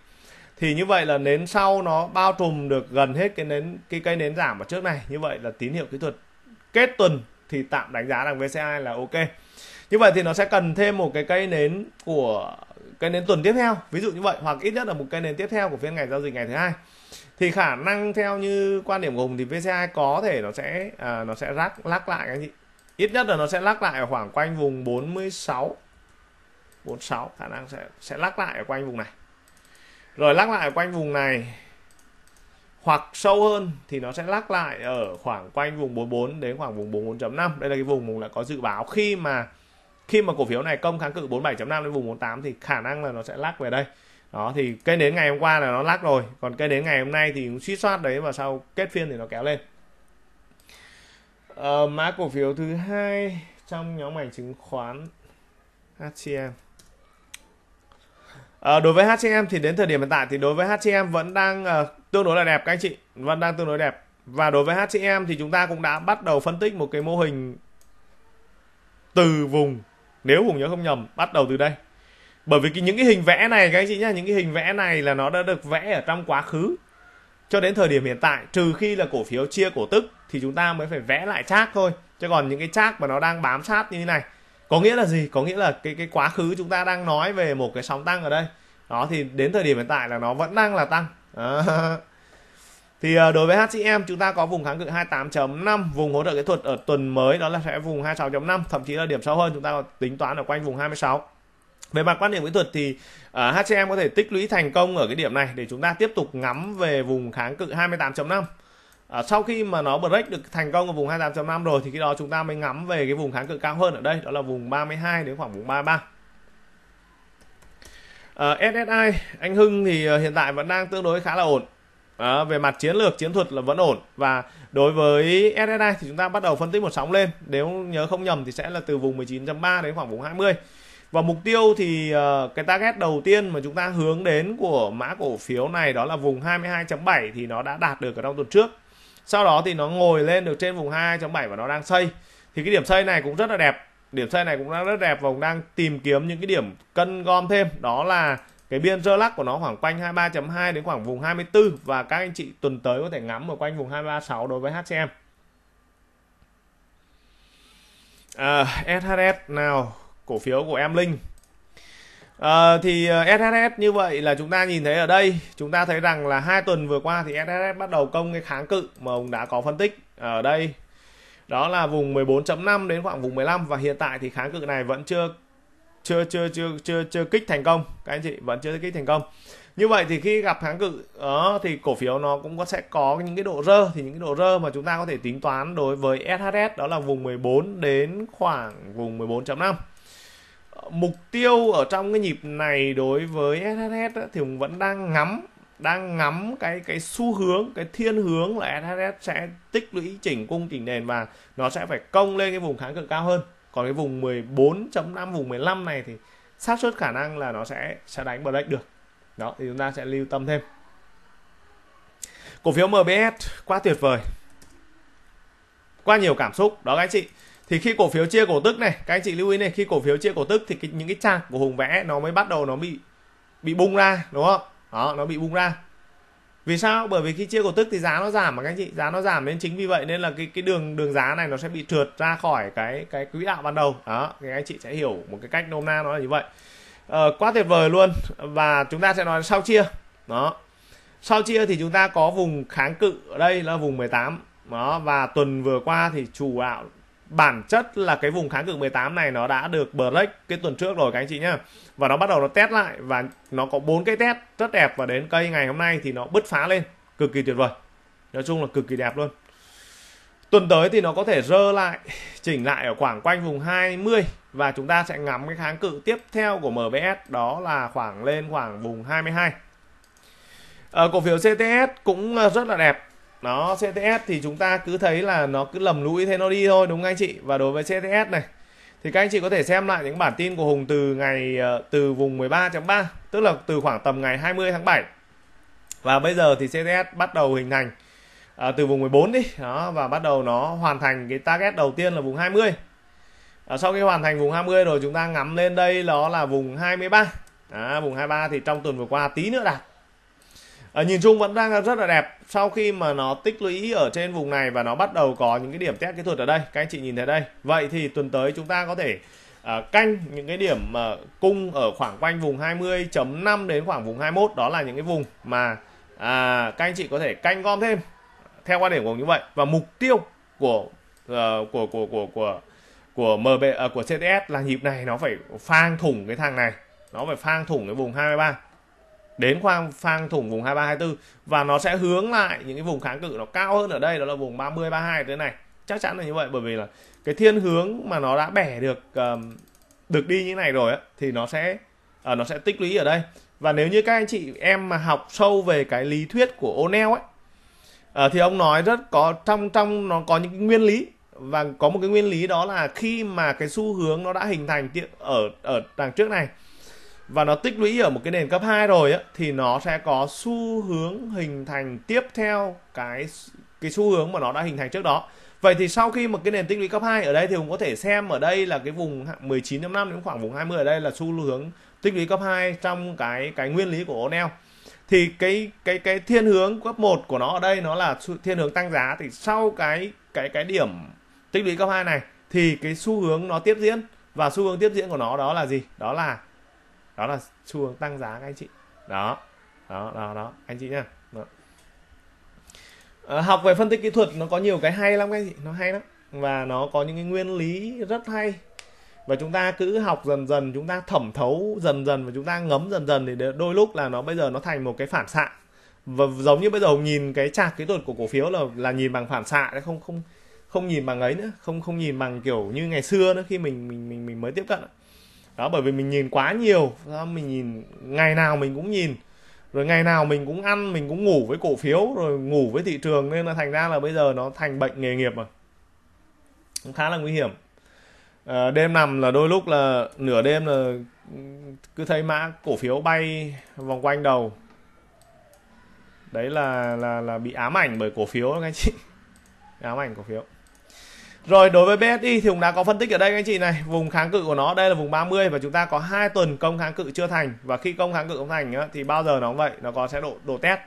Thì như vậy là nến sau nó bao trùm được gần hết cái nến cái cây nến giảm ở trước này. Như vậy là tín hiệu kỹ thuật kết tuần thì tạm đánh giá rằng VCI là ok. Như vậy thì nó sẽ cần thêm một cái cây nến của cây nến tuần tiếp theo, ví dụ như vậy hoặc ít nhất là một cây nến tiếp theo của phiên ngày giao dịch ngày thứ hai thì khả năng theo như quan điểm của hùng thì vci có thể nó sẽ à, nó sẽ rắc lắc lại anh chị ít nhất là nó sẽ lắc lại ở khoảng quanh vùng 46 46 khả năng sẽ sẽ lắc lại ở quanh vùng này rồi lắc lại ở quanh vùng này hoặc sâu hơn thì nó sẽ lắc lại ở khoảng quanh vùng 44 đến khoảng vùng 44.5 đây là cái vùng mình có dự báo khi mà khi mà cổ phiếu này công kháng cự 47.5 đến vùng 48 thì khả năng là nó sẽ lắc về đây đó thì cây đến ngày hôm qua là nó lắc rồi còn cây đến ngày hôm nay thì suy suýt soát đấy và sau kết phiên thì nó kéo lên ờ, mã cổ phiếu thứ hai trong nhóm ngành chứng khoán HCM À, ờ, đối với HCM thì đến thời điểm hiện tại thì đối với HCM vẫn đang uh, tương đối là đẹp các anh chị vẫn đang tương đối đẹp và đối với HCM thì chúng ta cũng đã bắt đầu phân tích một cái mô hình từ vùng nếu vùng nhớ không nhầm bắt đầu từ đây bởi vì cái, những cái hình vẽ này các anh chị nhá những cái hình vẽ này là nó đã được vẽ ở trong quá khứ cho đến thời điểm hiện tại trừ khi là cổ phiếu chia cổ tức thì chúng ta mới phải vẽ lại chác thôi chứ còn những cái chác mà nó đang bám sát như thế này có nghĩa là gì có nghĩa là cái cái quá khứ chúng ta đang nói về một cái sóng tăng ở đây đó thì đến thời điểm hiện tại là nó vẫn đang là tăng à. thì ờ, đối với HCM chúng ta có vùng kháng cự 28.5 vùng hỗ trợ kỹ thuật ở tuần mới đó là sẽ vùng 26.5 thậm chí là điểm sâu hơn chúng ta tính toán ở quanh vùng 26 về mặt quan điểm kỹ thuật thì uh, à, HCM có thể tích lũy thành công ở cái điểm này để chúng ta tiếp tục ngắm về vùng kháng cự 28.5 À, sau khi mà nó break được thành công ở vùng 28.5 rồi thì khi đó chúng ta mới ngắm về cái vùng kháng cự cao hơn ở đây đó là vùng 32 đến khoảng vùng 33 à, SSI anh Hưng thì à, hiện tại vẫn đang tương đối khá là ổn à, về mặt chiến lược chiến thuật là vẫn ổn và đối với SSI thì chúng ta bắt đầu phân tích một sóng lên nếu nhớ không nhầm thì sẽ là từ vùng 19.3 đến khoảng vùng 20 và mục tiêu thì uh, cái target đầu tiên mà chúng ta hướng đến của mã cổ phiếu này đó là vùng 22.7 thì nó đã đạt được ở trong tuần trước sau đó thì nó ngồi lên được trên vùng 22.7 và nó đang xây thì cái điểm xây này cũng rất là đẹp điểm xây này cũng đang rất đẹp và cũng đang tìm kiếm những cái điểm cân gom thêm đó là cái biên rơ lắc của nó khoảng quanh 23.2 đến khoảng vùng 24 và các anh chị tuần tới có thể ngắm ở quanh vùng 236 đối với HCM à, SHS nào cổ phiếu của em Linh à, thì SSS ờ, như vậy là chúng ta nhìn thấy ở đây chúng ta thấy rằng là hai tuần vừa qua thì SSS bắt đầu công cái kháng cự mà ông đã có phân tích ở đây đó là vùng 14.5 đến khoảng vùng 15 và hiện tại thì kháng cự này vẫn chưa chưa chưa chưa chưa chưa kích thành công các anh chị vẫn chưa kích thành công như vậy thì khi gặp kháng cự đó ờ, thì cổ phiếu nó cũng có sẽ có những cái độ rơ thì những cái độ rơ mà chúng ta có thể tính toán đối với SHS đó là vùng 14 đến khoảng vùng 14.5 mục tiêu ở trong cái nhịp này đối với SHS thì cũng vẫn đang ngắm đang ngắm cái cái xu hướng cái thiên hướng là SHS sẽ tích lũy chỉnh cung chỉnh nền và nó sẽ phải công lên cái vùng kháng cự cao hơn còn cái vùng 14.5 vùng 15 này thì xác suất khả năng là nó sẽ sẽ đánh break được đó thì chúng ta sẽ lưu tâm thêm cổ phiếu MBS quá tuyệt vời qua nhiều cảm xúc đó các anh chị thì khi cổ phiếu chia cổ tức này các anh chị lưu ý này khi cổ phiếu chia cổ tức thì cái, những cái trang của hùng vẽ nó mới bắt đầu nó bị bị bung ra đúng không đó nó bị bung ra vì sao bởi vì khi chia cổ tức thì giá nó giảm mà các anh chị giá nó giảm nên chính vì vậy nên là cái cái đường đường giá này nó sẽ bị trượt ra khỏi cái cái quỹ đạo ban đầu đó thì anh chị sẽ hiểu một cái cách nôm na nó là như vậy ờ, quá tuyệt vời luôn và chúng ta sẽ nói sau chia đó sau chia thì chúng ta có vùng kháng cự ở đây là vùng 18 đó và tuần vừa qua thì chủ đạo bản chất là cái vùng kháng cự 18 này nó đã được break cái tuần trước rồi các anh chị nhá và nó bắt đầu nó test lại và nó có bốn cái test rất đẹp và đến cây ngày hôm nay thì nó bứt phá lên cực kỳ tuyệt vời nói chung là cực kỳ đẹp luôn tuần tới thì nó có thể rơ lại chỉnh lại ở khoảng quanh vùng 20 và chúng ta sẽ ngắm cái kháng cự tiếp theo của MBS đó là khoảng lên khoảng vùng 22 ở ờ, cổ phiếu CTS cũng ờ, rất là đẹp nó CTS thì chúng ta cứ thấy là nó cứ lầm lũi thế nó đi thôi đúng không anh chị và đối với CTS này thì các anh chị có thể xem lại những bản tin của Hùng từ ngày ờ, từ vùng 13.3 tức là từ khoảng tầm ngày 20 tháng 7 và bây giờ thì CTS bắt đầu hình thành à, từ vùng 14 đi đó và bắt đầu nó hoàn thành cái target đầu tiên là vùng 20 à, ờ, sau khi hoàn thành vùng 20 rồi chúng ta ngắm lên đây đó là vùng 23 à, vùng 23 thì trong tuần vừa qua tí nữa đạt à, nhìn chung vẫn đang rất là đẹp sau khi mà nó tích lũy ở trên vùng này và nó bắt đầu có những cái điểm test kỹ thuật ở đây các anh chị nhìn thấy đây vậy thì tuần tới chúng ta có thể à, canh những cái điểm à, cung ở khoảng quanh vùng 20.5 đến khoảng vùng 21 đó là những cái vùng mà à, các anh chị có thể canh gom thêm theo quan điểm của như vậy và mục tiêu của uh, của của của của của MB uh, à, của CTS là nhịp này nó phải phang thủng cái thằng này nó phải phang thủng cái vùng 23 đến khoang phang thủng vùng 23 24 và nó sẽ hướng lại những cái vùng kháng cự nó cao hơn ở đây đó là vùng 30 32 thế này chắc chắn là như vậy bởi vì là cái thiên hướng mà nó đã bẻ được um, được đi như này rồi ấy, thì nó sẽ uh, nó sẽ tích lũy ở đây và nếu như các anh chị em mà học sâu về cái lý thuyết của O'Neill ấy uh, thì ông nói rất có trong trong nó có những cái nguyên lý và có một cái nguyên lý đó là khi mà cái xu hướng nó đã hình thành ở ở đằng trước này và nó tích lũy ở một cái nền cấp 2 rồi á, thì nó sẽ có xu hướng hình thành tiếp theo cái cái xu hướng mà nó đã hình thành trước đó. Vậy thì sau khi một cái nền tích lũy cấp 2 ở đây thì cũng có thể xem ở đây là cái vùng 19.5 đến khoảng vùng 20 ở đây là xu hướng tích lũy cấp 2 trong cái cái nguyên lý của O'Neill. Thì cái cái cái thiên hướng cấp 1 của nó ở đây nó là thiên hướng tăng giá thì sau cái cái cái điểm tích lũy cấp 2 này thì cái xu hướng nó tiếp diễn và xu hướng tiếp diễn của nó đó là gì? Đó là đó là xu hướng tăng giá các anh chị đó đó đó đó anh chị nhá đó. À, học về phân tích kỹ thuật nó có nhiều cái hay lắm các anh chị nó hay lắm và nó có những cái nguyên lý rất hay và chúng ta cứ học dần dần chúng ta thẩm thấu dần dần và chúng ta ngấm dần dần thì đôi lúc là nó bây giờ nó thành một cái phản xạ và giống như bây giờ nhìn cái chạc kỹ thuật của cổ phiếu là là nhìn bằng phản xạ đấy không không không nhìn bằng ấy nữa không không nhìn bằng kiểu như ngày xưa nữa khi mình mình mình mình mới tiếp cận đó bởi vì mình nhìn quá nhiều mình nhìn ngày nào mình cũng nhìn rồi ngày nào mình cũng ăn mình cũng ngủ với cổ phiếu rồi ngủ với thị trường nên là thành ra là bây giờ nó thành bệnh nghề nghiệp mà cũng khá là nguy hiểm à, đêm nằm là đôi lúc là nửa đêm là cứ thấy mã cổ phiếu bay vòng quanh đầu đấy là là là bị ám ảnh bởi cổ phiếu các anh chị ám ảnh cổ phiếu rồi đối với BSI thì cũng đã có phân tích ở đây các anh chị này, vùng kháng cự của nó đây là vùng 30 và chúng ta có hai tuần công kháng cự chưa thành và khi công kháng cự không thành á, thì bao giờ nó cũng vậy, nó có sẽ độ đổ test.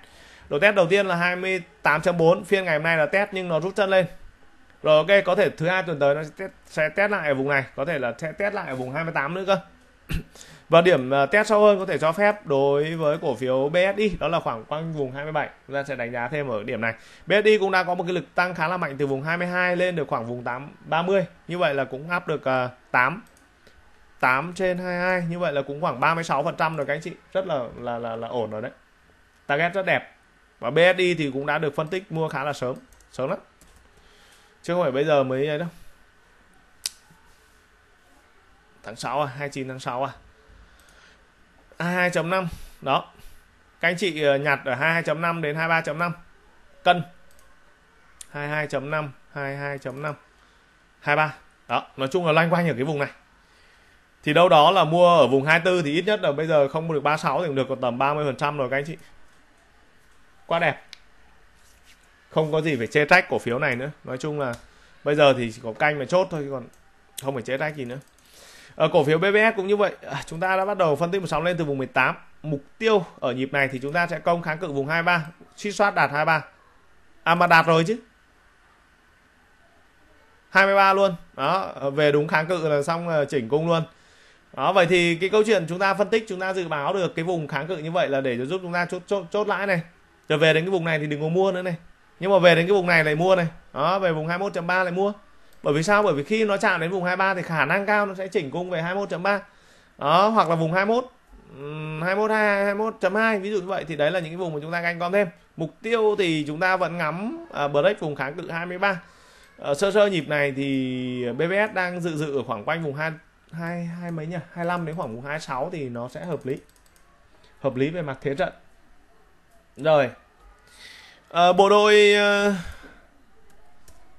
đổ test đầu tiên là 28.4, phiên ngày hôm nay là test nhưng nó rút chân lên. Rồi ok, có thể thứ hai tuần tới nó sẽ test, sẽ test lại ở vùng này, có thể là sẽ test lại ở vùng 28 nữa cơ. Và điểm ờ, test sâu hơn có thể cho phép đối với cổ phiếu BSI đó là khoảng quanh vùng 27. Chúng ta sẽ đánh giá thêm ở điểm này. BSI cũng đã có một cái lực tăng khá là mạnh từ vùng 22 lên được khoảng vùng 8 30. Như vậy là cũng áp được 8 ờ, 8 trên 22 như vậy là cũng khoảng 36% rồi các anh chị, rất là là là là ổn rồi đấy. Target rất đẹp. Và BSI thì cũng đã được phân tích mua khá là sớm, sớm lắm. Chứ không phải bây giờ mới ấy ờ, đâu. Tháng 6 à, 29 tháng 6 à. 22.5 đó các anh chị ờ, nhặt ở 22.5 đến 23.5 cân 22.5 22.5 23 đó nói chung là loanh quanh ở cái vùng này thì đâu đó là mua ở vùng 24 thì ít nhất là bây giờ không được 36 thì cũng được còn tầm 30 phần trăm rồi các anh chị quá đẹp không có gì phải chê trách cổ phiếu này nữa nói chung là bây giờ thì chỉ có canh mà chốt thôi còn không phải chê trách gì nữa ở ờ, cổ phiếu BBS cũng như vậy, à, chúng ta đã bắt đầu phân tích một sóng lên từ vùng 18. Mục tiêu ở nhịp này thì chúng ta sẽ công kháng cự vùng 23, suy soát đạt 23. À mà đạt rồi chứ. 23 luôn. Đó, về đúng kháng cự là xong ờ, chỉnh cung luôn. Đó, vậy thì cái câu chuyện chúng ta phân tích, chúng ta dự báo được cái vùng kháng cự như vậy là để giúp chúng ta chốt chốt, chốt lãi này. trở về đến cái vùng này thì đừng có mua nữa này. Nhưng mà về đến cái vùng này lại mua này. Đó, về vùng 21.3 lại mua bởi vì sao bởi vì khi nó chạm đến vùng 23 thì khả năng cao nó sẽ chỉnh cung về 21.3 đó hoặc là vùng 21 21 21.2 ví dụ như vậy thì đấy là những cái vùng mà chúng ta canh con thêm mục tiêu thì chúng ta vẫn ngắm à, break vùng kháng cự 23 uh, ờ, sơ sơ nhịp này thì BBS đang dự dự ở khoảng quanh vùng 2 hai hai mấy nhỉ 25 đến khoảng vùng 26 thì nó sẽ hợp lý hợp lý về mặt thế trận rồi à, bộ đội ờ,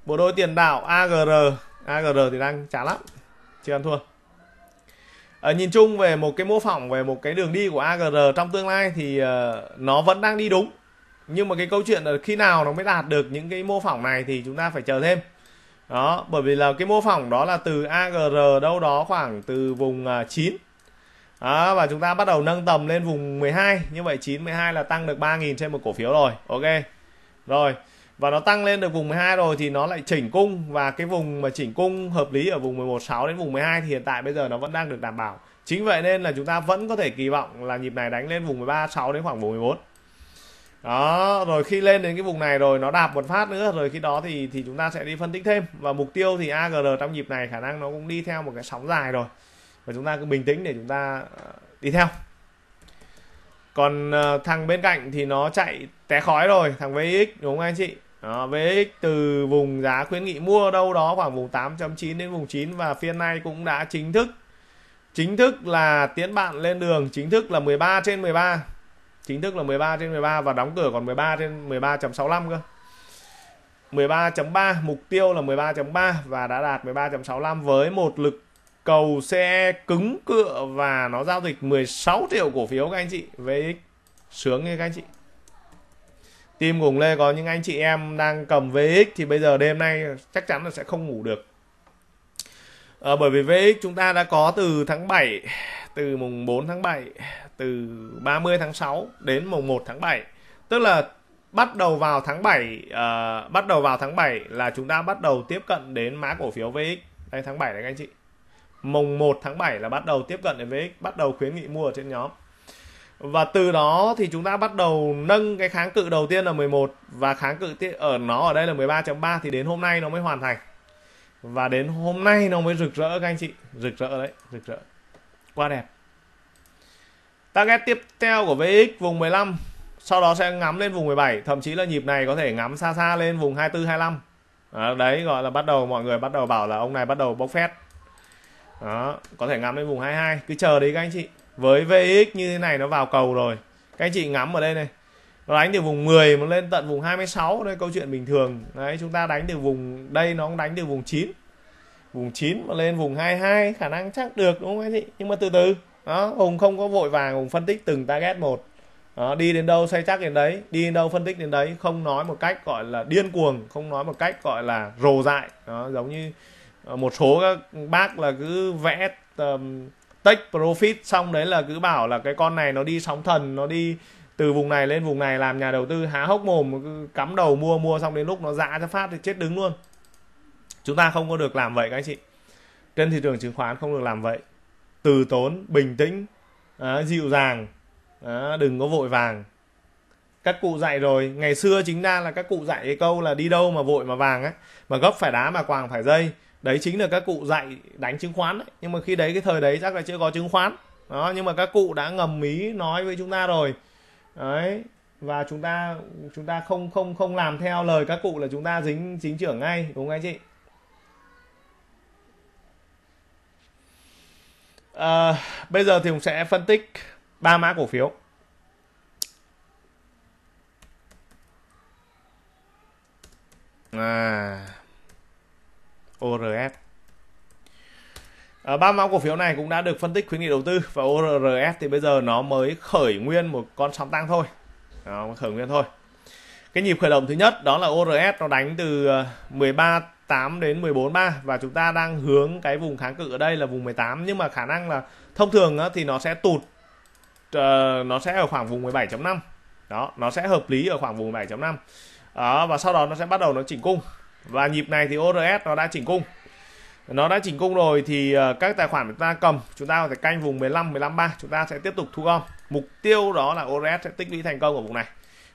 bộ đôi tiền đạo AGR AGR thì đang chán lắm chưa ăn thua ở ờ, nhìn chung về một cái mô phỏng về một cái đường đi của AGR trong tương lai thì ờ, nó vẫn đang đi đúng nhưng mà cái câu chuyện là khi nào nó mới đạt được những cái mô phỏng này thì chúng ta phải chờ thêm đó bởi vì là cái mô phỏng đó là từ AGR đâu đó khoảng từ vùng uh, à, 9 đó, và chúng ta bắt đầu nâng tầm lên vùng 12 như vậy 9 12 là tăng được 3.000 trên một cổ phiếu rồi ok rồi và nó tăng lên được vùng 12 rồi thì nó lại chỉnh cung và cái vùng mà chỉnh cung hợp lý ở vùng 116 đến vùng 12 thì hiện tại bây giờ nó vẫn đang được đảm bảo chính vậy nên là chúng ta vẫn có thể kỳ vọng là nhịp này đánh lên vùng 13 6 đến khoảng vùng 14 đó rồi khi lên đến cái vùng này rồi nó đạp một phát nữa rồi khi đó thì thì chúng ta sẽ đi phân tích thêm và mục tiêu thì AGR trong nhịp này khả năng nó cũng đi theo một cái sóng dài rồi và chúng ta cứ bình tĩnh để chúng ta ờ, đi theo còn ờ, thằng bên cạnh thì nó chạy té khói rồi thằng VX đúng không anh chị đó, VX từ vùng giá khuyến nghị mua đâu đó khoảng vùng 8.9 đến vùng 9 và phiên nay cũng đã chính thức chính thức là tiến bạn lên đường chính thức là 13 trên 13 chính thức là 13 trên 13 và đóng cửa còn 13 trên 13.65 cơ 13.3 mục tiêu là 13.3 và đã đạt 13.65 với một lực cầu xe cứng cựa và nó giao dịch 16 triệu cổ phiếu các anh chị VX sướng nghe các anh chị Kim cùng Lê có những anh chị em đang cầm VX thì bây giờ đêm nay chắc chắn là sẽ không ngủ được. À, bởi vì VX chúng ta đã có từ tháng 7, từ mùng 4 tháng 7, từ 30 tháng 6 đến mùng 1 tháng 7. Tức là bắt đầu vào tháng 7 uh, ờ, bắt đầu vào tháng 7 là chúng ta bắt đầu tiếp cận đến mã cổ phiếu VX. Đây tháng 7 đấy các anh chị. Mùng 1 tháng 7 là bắt đầu tiếp cận đến VX, bắt đầu khuyến nghị mua ở trên nhóm và từ đó thì chúng ta bắt đầu nâng cái kháng cự đầu tiên là 11 và kháng cự ở nó ở đây là 13.3 thì đến hôm nay nó mới hoàn thành và đến hôm nay nó mới rực rỡ các anh chị rực rỡ đấy rực rỡ quá đẹp target tiếp theo của VX vùng 15 sau đó sẽ ngắm lên vùng 17 thậm chí là nhịp này có thể ngắm xa xa lên vùng 24 25 đó, đấy gọi là bắt đầu mọi người bắt đầu bảo là ông này bắt đầu bốc phét đó, có thể ngắm lên vùng 22 cứ chờ đấy các anh chị với VX như thế này nó vào cầu rồi các anh chị ngắm ở đây này nó đánh từ vùng 10 mà lên tận vùng 26 đây câu chuyện bình thường đấy chúng ta đánh từ vùng đây nó cũng đánh từ vùng 9 vùng 9 mà lên vùng 22 khả năng chắc được đúng không anh chị nhưng mà từ từ đó Hùng không có vội vàng Hùng phân tích từng target một đó, đi đến đâu say chắc đến đấy đi đến đâu phân tích đến đấy không nói một cách gọi là điên cuồng không nói một cách gọi là rồ dại đó, giống như ờ, một số các bác là cứ vẽ um, take profit xong đấy là cứ bảo là cái con này nó đi sóng thần nó đi từ vùng này lên vùng này làm nhà đầu tư há hốc mồm cắm đầu mua mua xong đến lúc nó dã cho phát thì chết đứng luôn chúng ta không có được làm vậy các anh chị trên thị trường chứng khoán không được làm vậy từ tốn bình tĩnh à, dịu dàng à, đừng có vội vàng các cụ dạy rồi ngày xưa chính ra là các cụ dạy cái câu là đi đâu mà vội mà vàng ấy mà gấp phải đá mà quàng phải dây đấy chính là các cụ dạy đánh chứng khoán đấy nhưng mà khi đấy cái thời đấy chắc là chưa có chứng khoán đó nhưng mà các cụ đã ngầm ý nói với chúng ta rồi đấy và chúng ta chúng ta không không không làm theo lời các cụ là chúng ta dính dính trưởng ngay đúng không anh chị à, bây giờ thì cũng sẽ phân tích ba mã cổ phiếu à ORS ờ, ba mã cổ phiếu này cũng đã được phân tích khuyến nghị đầu tư và ORS thì bây giờ nó mới khởi nguyên một con sóng tăng thôi đó, khởi nguyên thôi cái nhịp khởi động thứ nhất đó là ORS nó đánh từ 13.8 ờ, đến 14.3 và chúng ta đang hướng cái vùng kháng cự ở đây là vùng 18 nhưng mà khả năng là thông thường thì nó sẽ tụt ờ, nó sẽ ở khoảng vùng 17.5 đó nó sẽ hợp lý ở khoảng vùng 17.5 đó và sau đó nó sẽ bắt đầu nó chỉnh cung và nhịp này thì ORS nó đã chỉnh cung nó đã chỉnh cung rồi thì ờ, các tài khoản chúng ta cầm chúng ta có thể canh vùng 15 15 3 chúng ta sẽ tiếp tục thu gom mục tiêu đó là ORS sẽ tích lũy thành công ở vùng này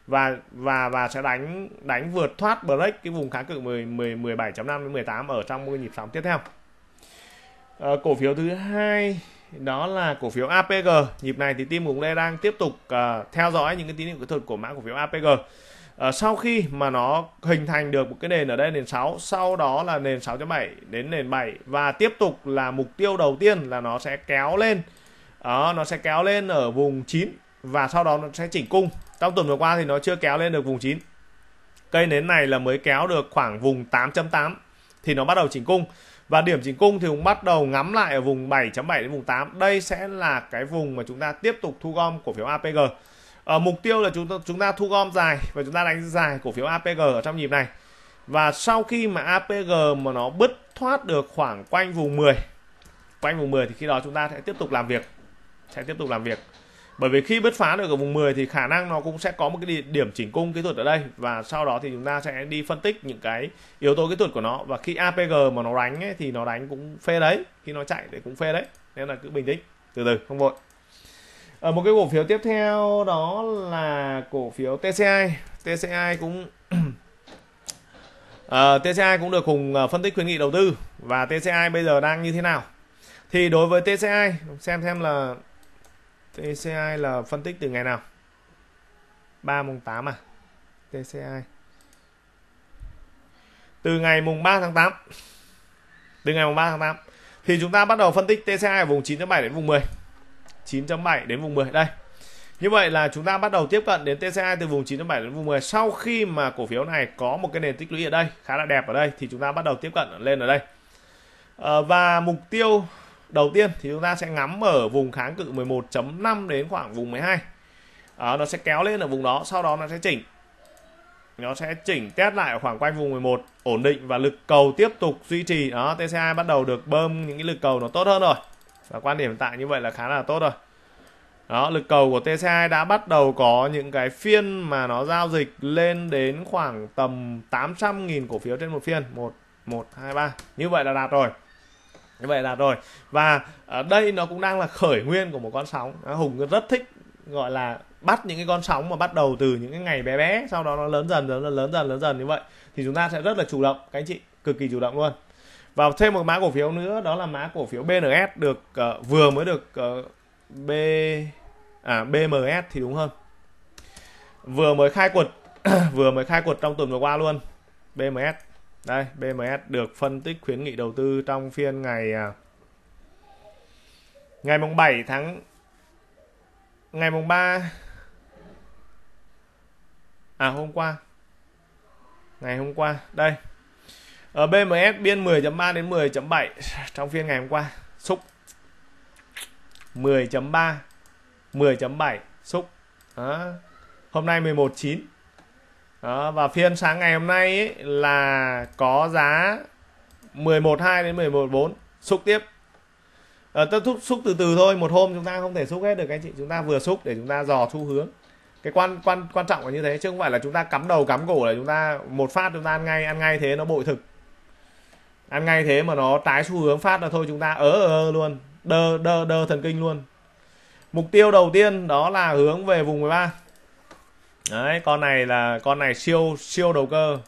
và và và sẽ đánh đánh vượt thoát break cái vùng kháng cự 10 10 17.5 đến 18 ở trong cái nhịp sóng tiếp theo. À, cổ phiếu thứ hai đó là cổ phiếu APG. Nhịp này thì team Hùng Lê đang tiếp tục uh, theo dõi những cái tín hiệu kỹ thuật của mã cổ phiếu APG. Ờ, sau khi mà nó hình thành được một cái nền ở đây nền 6 sau đó là nền 6.7 đến nền 7 và tiếp tục là mục tiêu đầu tiên là nó sẽ kéo lên đó, nó sẽ kéo lên ở vùng 9 và sau đó nó sẽ chỉnh cung trong tuần vừa qua thì nó chưa kéo lên được vùng 9 cây nến này là mới kéo được khoảng vùng 8.8 thì nó bắt đầu chỉnh cung và điểm chỉnh cung thì cũng bắt đầu ngắm lại ở vùng 7.7 đến vùng 8 đây sẽ là cái vùng mà chúng ta tiếp tục thu gom cổ phiếu APG à, mục tiêu là chúng ta chúng ta thu gom dài và chúng ta đánh dài cổ phiếu APG ở trong nhịp này và sau khi mà APG mà nó bứt thoát được khoảng quanh vùng 10 quanh vùng 10 thì khi đó chúng ta sẽ tiếp tục làm việc sẽ tiếp tục làm việc bởi vì khi bứt phá được ở vùng 10 thì khả năng nó cũng sẽ có một cái điểm chỉnh cung kỹ thuật ở đây và sau đó thì chúng ta sẽ đi phân tích những cái yếu tố kỹ thuật của nó và khi APG mà nó đánh ấy, thì nó đánh cũng phê đấy khi nó chạy thì cũng phê đấy nên là cứ bình tĩnh từ từ không vội ở ờ, một cái cổ phiếu tiếp theo đó là cổ phiếu TCI TCI cũng uh, ờ, TCI cũng được cùng ờ, phân tích khuyến nghị đầu tư và TCI bây giờ đang như thế nào thì đối với TCI xem xem là TCI là phân tích từ ngày nào 3 mùng 8 à TCI từ ngày mùng 3 tháng 8 từ ngày mùng 3 tháng 8 thì chúng ta bắt đầu phân tích TCI ở vùng 9.7 đến vùng 10 9.7 đến vùng 10 đây như vậy là chúng ta bắt đầu tiếp cận đến TCI từ vùng 9.7 đến vùng 10 sau khi mà cổ phiếu này có một cái nền tích lũy ở đây khá là đẹp ở đây thì chúng ta bắt đầu tiếp cận lên ở đây ờ, và mục tiêu đầu tiên thì chúng ta sẽ ngắm ở vùng kháng cự 11.5 đến khoảng vùng 12 à, ờ, nó sẽ kéo lên ở vùng đó sau đó nó sẽ chỉnh nó sẽ chỉnh test lại ở khoảng quanh vùng 11 ổn định và lực cầu tiếp tục duy trì đó TCI bắt đầu được bơm những cái lực cầu nó tốt hơn rồi và quan điểm hiện tại như vậy là khá là tốt rồi đó lực cầu của TCI đã bắt đầu có những cái phiên mà nó giao dịch lên đến khoảng tầm 800.000 cổ phiếu trên một phiên 1 1 2 3 như vậy là đạt rồi như vậy là đạt rồi và ở à, đây nó cũng đang là khởi nguyên của một con sóng à, Hùng rất thích gọi là bắt những cái con sóng mà bắt đầu từ những cái ngày bé bé sau đó nó lớn dần lớn dần lớn dần lớn dần như vậy thì chúng ta sẽ rất là chủ động các anh chị cực kỳ chủ động luôn vào thêm một mã cổ phiếu nữa đó là mã cổ phiếu BNS được uh, vừa mới được uh, B à BMS thì đúng hơn vừa mới khai quật vừa mới khai quật trong tuần vừa qua luôn BMS đây BMS được phân tích khuyến nghị đầu tư trong phiên ngày à, ngày mùng 7 tháng ngày mùng 3 à hôm qua ngày hôm qua đây ở ờ, BMS biên 10.3 đến 10.7 trong phiên ngày hôm qua xúc 10.3 10.7 xúc đó. hôm nay 11.9 đó, và phiên sáng ngày hôm nay ấy là có giá 11.2 đến 11.4 xúc tiếp à, thúc xúc từ từ thôi một hôm chúng ta không thể xúc hết được anh chị chúng ta vừa xúc để chúng ta dò xu hướng cái quan quan quan trọng là như thế chứ không phải là chúng ta cắm đầu cắm cổ là chúng ta một phát chúng ta ăn ngay ăn ngay thế nó bội thực ăn ngay thế mà nó tái xu hướng phát là thôi chúng ta ớ ớ luôn đơ đơ đơ thần kinh luôn mục tiêu đầu tiên đó là hướng về vùng 13 đấy con này là con này siêu siêu đầu cơ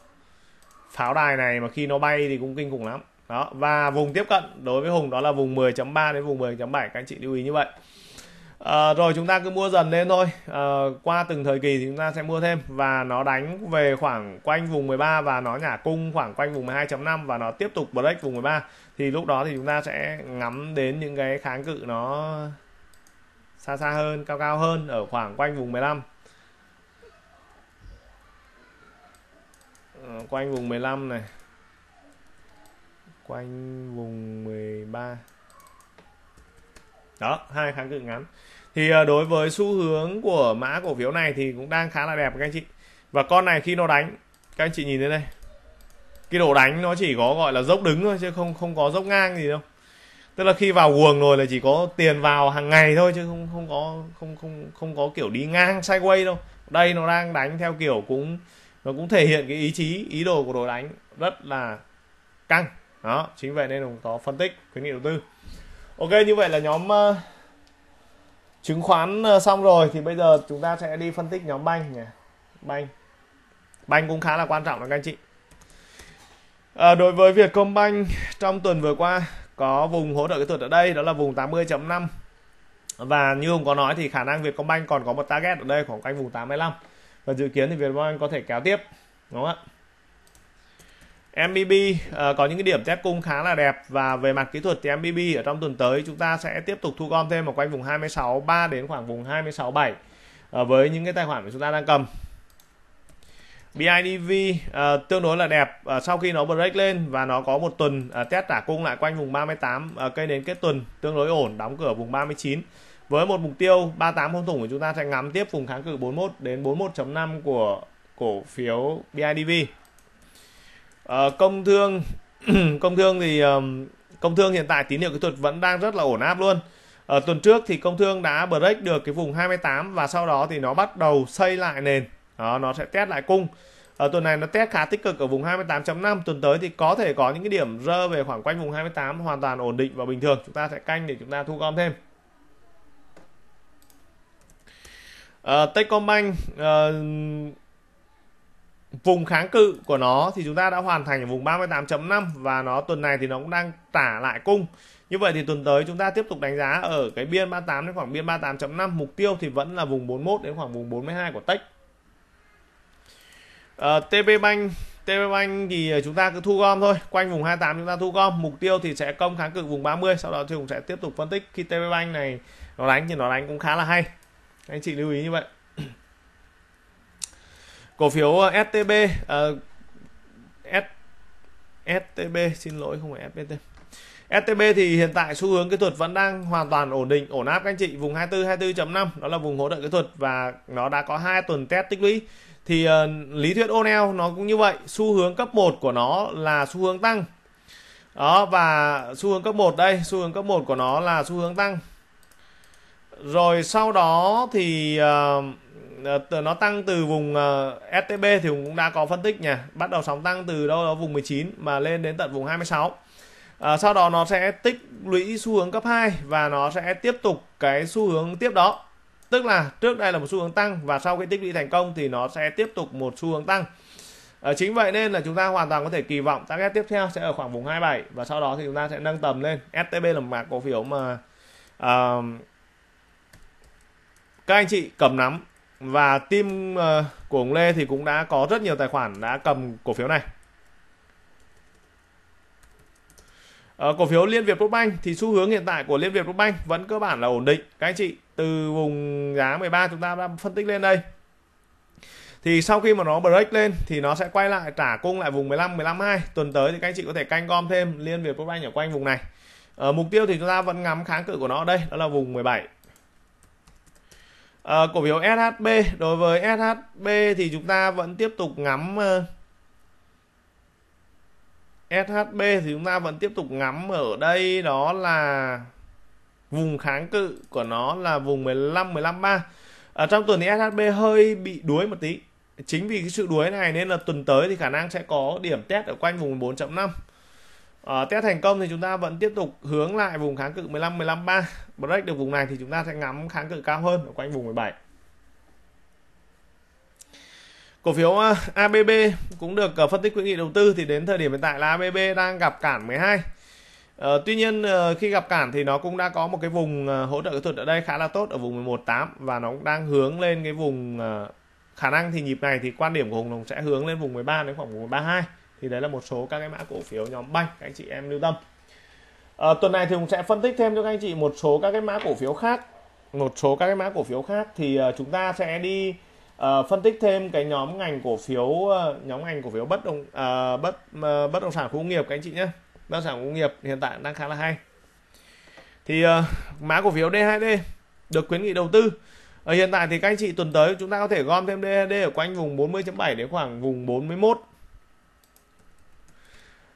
pháo đài này mà khi nó bay thì cũng kinh khủng lắm đó và vùng tiếp cận đối với hùng đó là vùng 10.3 đến vùng 10.7 các anh chị lưu ý như vậy À, rồi chúng ta cứ mua dần lên thôi à, qua từng thời kỳ thì chúng ta sẽ mua thêm và nó đánh về khoảng quanh vùng 13 và nó nhả cung khoảng quanh vùng 12.5 và nó tiếp tục break vùng 13 thì lúc đó thì chúng ta sẽ ngắm đến những cái kháng cự nó xa xa hơn cao cao hơn ở khoảng quanh vùng 15 à, ờ, quanh vùng 15 này quanh vùng 13 đó hai kháng cự ngắn thì à, đối với xu hướng của mã cổ phiếu này thì cũng đang khá là đẹp các anh chị và con này khi nó đánh các anh chị nhìn thấy đây cái độ đánh nó chỉ có gọi là dốc đứng thôi chứ không không có dốc ngang gì đâu tức là khi vào guồng rồi là chỉ có tiền vào hàng ngày thôi chứ không không có không không không có kiểu đi ngang sideways đâu đây nó đang đánh theo kiểu cũng nó cũng thể hiện cái ý chí ý đồ của đội đánh rất là căng đó chính vậy nên cũng có phân tích khuyến nghị đầu tư ok như vậy là nhóm chứng khoán ờ, xong rồi thì bây giờ chúng ta sẽ đi phân tích nhóm banh nhỉ banh banh cũng khá là quan trọng đó các anh chị à, đối với việt công banh trong tuần vừa qua có vùng hỗ trợ kỹ thuật ở đây đó là vùng 80.5 và như ông có nói thì khả năng việt công banh còn có một target ở đây khoảng quanh vùng 85 và dự kiến thì việt công banh có thể kéo tiếp đúng không ạ MBB uh, ờ, có những cái điểm test cung khá là đẹp và về mặt kỹ thuật thì MBB ở trong tuần tới chúng ta sẽ tiếp tục thu gom thêm ở quanh vùng 26 3 đến khoảng vùng 26 7 uh, với những cái tài khoản mà chúng ta đang cầm. BIDV uh, ờ, tương đối là đẹp uh, sau khi nó break lên và nó có một tuần uh, test trả cung lại quanh vùng 38 uh, cây đến kết tuần tương đối ổn đóng cửa vùng 39 với một mục tiêu 38 không thủng của chúng ta sẽ ngắm tiếp vùng kháng cự 41 đến 41.5 của cổ phiếu BIDV uh, công thương công thương thì công thương hiện tại tín hiệu kỹ thuật vẫn đang rất là ổn áp luôn ở ờ, tuần trước thì công thương đã break được cái vùng 28 và sau đó thì nó bắt đầu xây lại nền đó, nó sẽ test lại cung ở ờ, tuần này nó test khá tích cực ở vùng 28.5 tuần tới thì có thể có những cái điểm rơ về khoảng quanh vùng 28 hoàn toàn ổn định và bình thường chúng ta sẽ canh để chúng ta thu gom thêm Uh, Techcombank uh, vùng kháng cự của nó thì chúng ta đã hoàn thành ở vùng 38.5 và nó tuần này thì nó cũng đang trả lại cung như vậy thì tuần tới chúng ta tiếp tục đánh giá ở cái biên 38 đến khoảng biên 38.5 mục tiêu thì vẫn là vùng 41 đến khoảng vùng 42 của tech uh, ờ, TP Bank TP Bank thì chúng ta cứ thu gom thôi quanh vùng 28 chúng ta thu gom mục tiêu thì sẽ công kháng cự vùng 30 sau đó thì cũng sẽ tiếp tục phân tích khi TP Bank này nó đánh thì nó đánh cũng khá là hay anh chị lưu ý như vậy cổ phiếu ờ, STB uh, ờ, STB xin lỗi không phải FPT STB thì hiện tại xu hướng kỹ thuật vẫn đang hoàn toàn ổn định, ổn áp các anh chị vùng 24 24.5 đó là vùng hỗ trợ kỹ thuật và nó đã có hai tuần test tích lũy. Thì uh, lý thuyết O'Neil nó cũng như vậy, xu hướng cấp 1 của nó là xu hướng tăng. Đó và xu hướng cấp 1 đây, xu hướng cấp 1 của nó là xu hướng tăng. Rồi sau đó thì uh, Ờ, nó tăng từ vùng ờ, STB thì cũng đã có phân tích nhỉ bắt đầu sóng tăng từ đâu đó vùng 19 mà lên đến tận vùng 26 à, ờ, sau đó nó sẽ tích lũy xu hướng cấp 2 và nó sẽ tiếp tục cái xu hướng tiếp đó tức là trước đây là một xu hướng tăng và sau cái tích lũy thành công thì nó sẽ tiếp tục một xu hướng tăng à, chính vậy nên là chúng ta hoàn toàn có thể kỳ vọng target tiếp theo sẽ ở khoảng vùng 27 và sau đó thì chúng ta sẽ nâng tầm lên STB là một mã cổ phiếu mà uh, các anh chị cầm nắm và team ờ, của ông Lê thì cũng đã có rất nhiều tài khoản đã cầm cổ phiếu này. Ở ờ, cổ phiếu Liên Việt Techcombank thì xu hướng hiện tại của Liên Việt Techcombank vẫn cơ bản là ổn định các anh chị. Từ vùng giá 13 chúng ta đã phân tích lên đây. Thì sau khi mà nó break lên thì nó sẽ quay lại trả cung lại vùng 15 15 2. Tuần tới thì các anh chị có thể canh gom thêm Liên Việt Techcombank ở quanh vùng này. Ở ờ, mục tiêu thì chúng ta vẫn ngắm kháng cự của nó ở đây, đó là vùng 17 À, cổ phiếu SHB đối với SHB thì chúng ta vẫn tiếp tục ngắm ờ, SHB thì chúng ta vẫn tiếp tục ngắm ở đây đó là vùng kháng cự của nó là vùng 15 153. Ở trong tuần thì SHB hơi bị đuối một tí. Chính vì cái sự đuối này nên là tuần tới thì khả năng sẽ có điểm test ở quanh vùng 4.5. Ở ờ, test thành công thì chúng ta vẫn tiếp tục hướng lại vùng kháng cự 15 15 3. Break được vùng này thì chúng ta sẽ ngắm kháng cự cao hơn ở quanh vùng 17. Cổ phiếu ờ, ABB cũng được ờ, phân tích khuyến nghị đầu tư thì đến thời điểm hiện tại là ABB đang gặp cản 12. Ờ, tuy nhiên khi gặp cản thì nó cũng đã có một cái vùng hỗ trợ kỹ thuật ở đây khá là tốt ở vùng 11.8 và nó cũng đang hướng lên cái vùng khả năng thì nhịp này thì quan điểm của Hùng Long sẽ hướng lên vùng 13 đến khoảng vùng 32 thì đấy là một số các cái mã cổ phiếu nhóm banh các anh chị em lưu tâm à, tuần này thì cũng sẽ phân tích thêm cho các anh chị một số các cái mã cổ phiếu khác một số các cái mã cổ phiếu khác thì uh, chúng ta sẽ đi uh, phân tích thêm cái nhóm ngành cổ phiếu uh, nhóm ngành cổ phiếu bất động uh, bất uh, bất động sản khu công nghiệp các anh chị nhé bất động sản khu công nghiệp hiện tại đang khá là hay thì uh, mã cổ phiếu D2D được khuyến nghị đầu tư ở hiện tại thì các anh chị tuần tới chúng ta có thể gom thêm D2D ở quanh vùng 40.7 đến khoảng vùng 41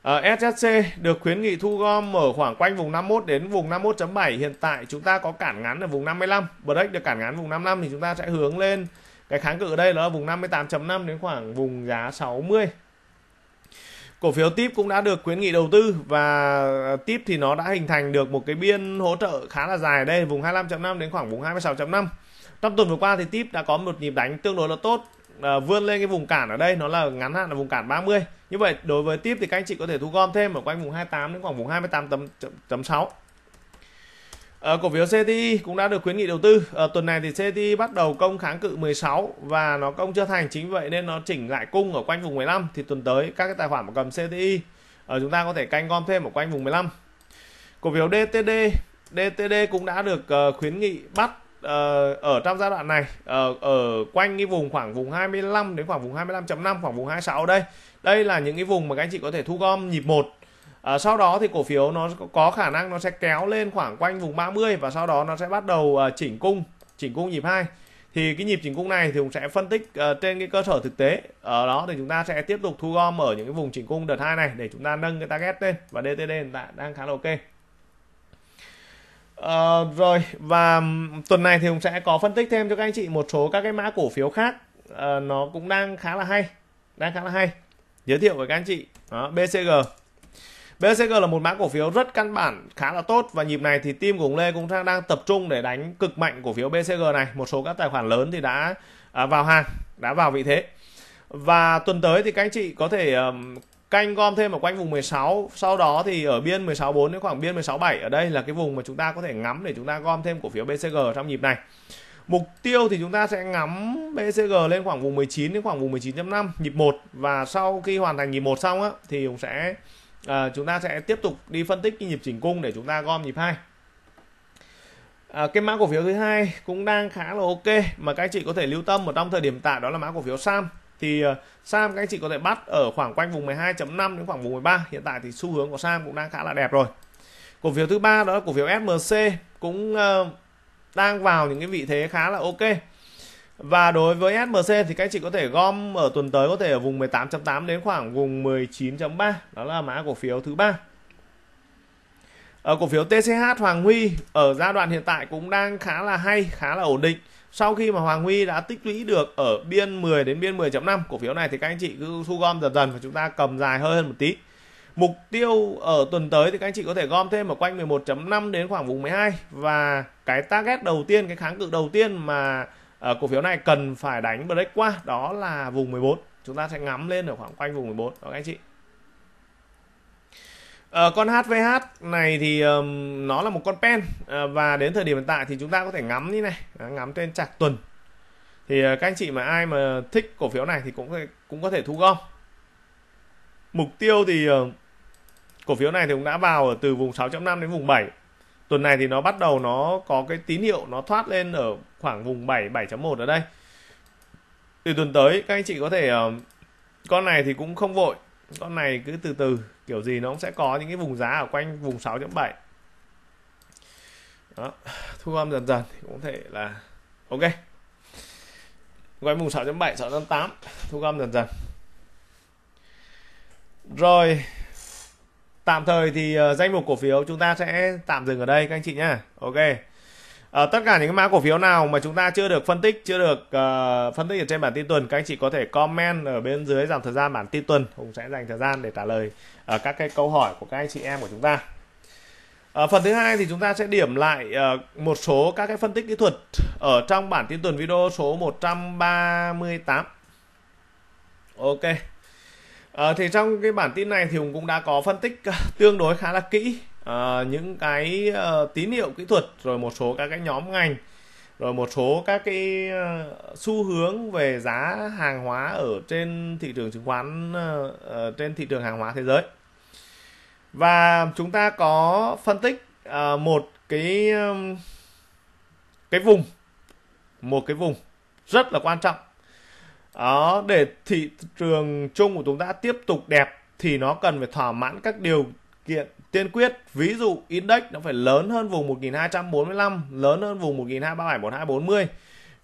À, ờ, SSC được khuyến nghị thu gom ở khoảng quanh vùng 51 đến vùng 51.7 hiện tại chúng ta có cản ngắn ở vùng 55 break được cản ngắn vùng 55 thì chúng ta sẽ hướng lên cái kháng cự ở đây là vùng 58.5 đến khoảng vùng giá 60 cổ phiếu tip cũng đã được khuyến nghị đầu tư và ờ, tip thì nó đã hình thành được một cái biên hỗ trợ khá là dài ở đây vùng 25.5 đến khoảng vùng 26.5 trong tuần vừa qua thì tip đã có một nhịp đánh tương đối là tốt ờ, vươn lên cái vùng cản ở đây nó là ngắn hạn là vùng cản 30 như vậy đối với tiếp thì các anh chị có thể thu gom thêm ở quanh vùng 28 đến khoảng vùng 28 tấm tấm 6 à, cổ phiếu CTI cũng đã được khuyến nghị đầu tư à, tuần này thì CTI bắt đầu công kháng cự 16 và nó công chưa thành chính vậy nên nó chỉnh lại cung ở quanh vùng 15 thì tuần tới các cái tài khoản mà cầm CTI à, ờ, chúng ta có thể canh gom thêm ở quanh vùng 15 cổ phiếu DTD DTD cũng đã được uh, khuyến nghị bắt uh, ở trong giai đoạn này uh, ở quanh cái vùng khoảng vùng 25 đến khoảng vùng 25.5 khoảng vùng 26 đây đây là những cái vùng mà các anh chị có thể thu gom nhịp một À, sau đó thì cổ phiếu nó có khả năng nó sẽ kéo lên khoảng quanh vùng 30 và sau đó nó sẽ bắt đầu à, chỉnh cung, chỉnh cung nhịp 2. Thì cái nhịp chỉnh cung này thì cũng sẽ phân tích uh, trên cái cơ sở thực tế. Ở đó thì chúng ta sẽ tiếp tục thu gom ở những cái vùng chỉnh cung đợt hai này để chúng ta nâng cái target lên và DTD hiện tại đang khá là ok. Uh, rồi và tuần này thì cũng sẽ có phân tích thêm cho các anh chị một số các cái mã cổ phiếu khác uh, nó cũng đang khá là hay, đang khá là hay giới thiệu với các anh chị đó, BCG BCG là một mã cổ phiếu rất căn bản khá là tốt và nhịp này thì team của ông Lê cũng đang tập trung để đánh cực mạnh cổ phiếu BCG này một số các tài khoản lớn thì đã à, vào hàng đã vào vị thế và tuần tới thì các anh chị có thể um, canh gom thêm ở quanh vùng 16 sau đó thì ở biên 164 đến khoảng biên 167 ở đây là cái vùng mà chúng ta có thể ngắm để chúng ta gom thêm cổ phiếu BCG trong nhịp này Mục tiêu thì chúng ta sẽ ngắm BCG lên khoảng vùng 19 đến khoảng vùng 19.5 nhịp 1 và sau khi hoàn thành nhịp 1 xong á thì cũng sẽ à, chúng ta sẽ tiếp tục đi phân tích cái nhịp chỉnh cung để chúng ta gom nhịp 2. À, cái mã cổ phiếu thứ hai cũng đang khá là ok mà các anh chị có thể lưu tâm ở trong thời điểm tại đó là mã cổ phiếu Sam thì uh, Sam các anh chị có thể bắt ở khoảng quanh vùng 12.5 đến khoảng vùng 13 hiện tại thì xu hướng của Sam cũng đang khá là đẹp rồi cổ phiếu thứ ba đó là cổ phiếu SMC cũng uh, đang vào những cái vị thế khá là ok và đối với SMC thì các anh chị có thể gom ở tuần tới có thể ở vùng 18.8 đến khoảng vùng 19.3 đó là mã cổ phiếu thứ ba ở cổ phiếu TCH Hoàng Huy ở giai đoạn hiện tại cũng đang khá là hay khá là ổn định sau khi mà Hoàng Huy đã tích lũy được ở biên 10 đến biên 10.5 cổ phiếu này thì các anh chị cứ thu gom dần dần và chúng ta cầm dài hơn một tí mục tiêu ở tuần tới thì các anh chị có thể gom thêm ở quanh 11.5 đến khoảng vùng 12 và cái target đầu tiên cái kháng cự đầu tiên mà uh, cổ phiếu này cần phải đánh break qua đó là vùng 14 chúng ta sẽ ngắm lên ở khoảng quanh vùng 14 các anh chị Ờ, con HVH này thì um, nó là một con pen uh, và đến thời điểm hiện tại thì chúng ta có thể ngắm như này đó, ngắm trên chạc tuần thì uh, các anh chị mà ai mà thích cổ phiếu này thì cũng cũng có thể thu gom mục tiêu thì uh, cổ phiếu này thì cũng đã vào ở từ vùng 6.5 đến vùng 7 tuần này thì nó bắt đầu nó có cái tín hiệu nó thoát lên ở khoảng vùng 7 7.1 ở đây từ tuần tới các anh chị có thể ờ, con này thì cũng không vội con này cứ từ từ kiểu gì nó cũng sẽ có những cái vùng giá ở quanh vùng 6.7 đó thu âm dần dần thì cũng thể là ok quanh vùng 6.7 6.8 thu âm dần dần rồi tạm thời thì ờ, danh mục cổ phiếu chúng ta sẽ tạm dừng ở đây các anh chị nhá ok À, tất cả những mã cổ phiếu nào mà chúng ta chưa được phân tích, chưa được uh, phân tích ở trên bản tin tuần, các anh chị có thể comment ở bên dưới dòng thời gian bản tin tuần, Hùng sẽ dành thời gian để trả lời uh, các cái câu hỏi của các anh chị em của chúng ta. À, phần thứ hai thì chúng ta sẽ điểm lại một số các cái phân tích kỹ thuật ở trong bản tin tuần video số 138. Ok. À, thì trong cái bản tin này thì Hùng cũng đã có phân tích ờ, tương đối khá là kỹ à, những cái uh, tín hiệu kỹ thuật rồi một số các cái nhóm ngành rồi một số các cái uh, xu hướng về giá hàng hóa ở trên thị trường chứng khoán uh, trên thị trường hàng hóa thế giới và chúng ta có phân tích uh, một cái um, cái vùng một cái vùng rất là quan trọng đó để thị trường chung của chúng ta tiếp tục đẹp thì nó cần phải thỏa mãn các điều kiện tiên quyết ví dụ index nó phải lớn hơn vùng 1245 lớn hơn vùng 1237 1240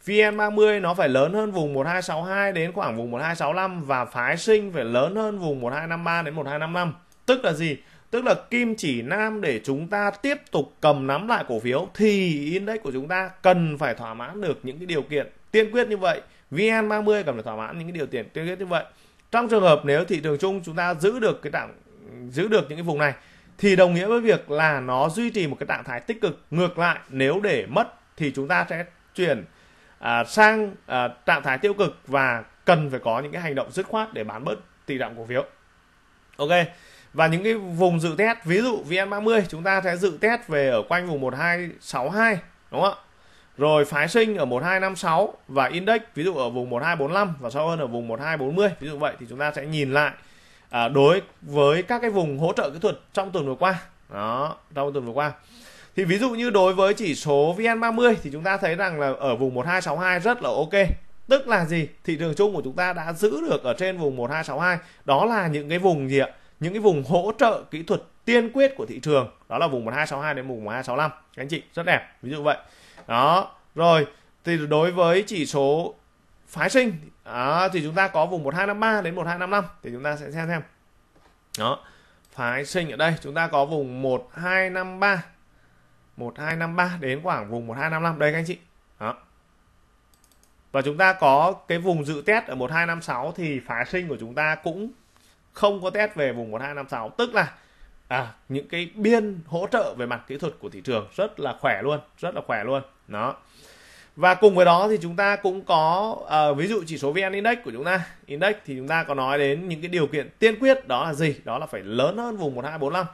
VN30 nó phải lớn hơn vùng 1262 đến khoảng vùng 1265 và phái sinh phải lớn hơn vùng 1253 đến 1255 tức là gì tức là kim chỉ nam để chúng ta tiếp tục cầm nắm lại cổ phiếu thì index của chúng ta cần phải thỏa mãn được những cái điều kiện tiên quyết như vậy VN30 cần phải thỏa mãn những cái điều kiện tiên quyết như vậy. Trong trường hợp nếu thị trường chung chúng ta giữ được cái trạng giữ được những cái vùng này thì đồng nghĩa với việc là nó duy trì một cái trạng thái tích cực. Ngược lại nếu để mất thì chúng ta sẽ chuyển à, sang à, trạng thái tiêu cực và cần phải có những cái hành động dứt khoát để bán bớt tỷ trọng cổ phiếu. Ok. Và những cái vùng dự test, ví dụ VN30 chúng ta sẽ dự test về ở quanh vùng 1262 đúng không ạ? rồi phái sinh ở 1256 và index ví dụ ở vùng 1245 và sau hơn ở vùng 1240 ví dụ vậy thì chúng ta sẽ nhìn lại à, đối với các cái vùng hỗ trợ kỹ thuật trong tuần vừa qua đó trong tuần vừa qua thì ví dụ như đối với chỉ số VN30 thì chúng ta thấy rằng là ở vùng 1262 rất là ok tức là gì thị trường chung của chúng ta đã giữ được ở trên vùng 1262 đó là những cái vùng gì ạ những cái vùng hỗ trợ kỹ thuật tiên quyết của thị trường đó là vùng 1262 đến vùng 1265 các anh chị rất đẹp ví dụ vậy đó rồi thì đối với chỉ số phái sinh đó, thì chúng ta có vùng 1253 đến 1255 thì chúng ta sẽ xem xem đó phái sinh ở đây chúng ta có vùng 1253 1253 đến khoảng vùng 1255 đây các anh chị đó và chúng ta có cái vùng dự test ở 1256 thì phái sinh của chúng ta cũng không có test về vùng 1256 tức là à, những cái biên hỗ trợ về mặt kỹ thuật của thị trường rất là khỏe luôn rất là khỏe luôn đó và cùng với đó thì chúng ta cũng có uh, ví dụ chỉ số vn index của chúng ta index thì chúng ta có nói đến những cái điều kiện tiên quyết đó là gì đó là phải lớn hơn vùng 1245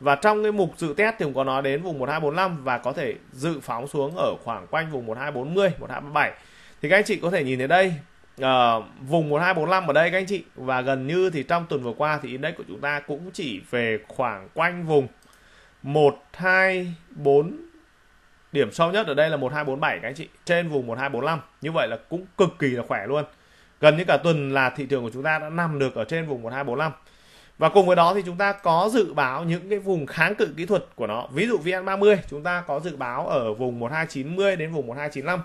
và trong cái mục dự test thì cũng có nói đến vùng 1245 và có thể dự phóng xuống ở khoảng quanh vùng 1240 1237 thì các anh chị có thể nhìn thấy đây uh, vùng 1245 ở đây các anh chị và gần như thì trong tuần vừa qua thì index của chúng ta cũng chỉ về khoảng quanh vùng 1240 Điểm sâu nhất ở đây là 1247 các anh chị, trên vùng 1245. Như vậy là cũng cực kỳ là khỏe luôn. Gần như cả tuần là thị trường của chúng ta đã nằm được ở trên vùng 1245. Và cùng với đó thì chúng ta có dự báo những cái vùng kháng cự kỹ thuật của nó. Ví dụ VN30 chúng ta có dự báo ở vùng 1290 đến vùng 1295.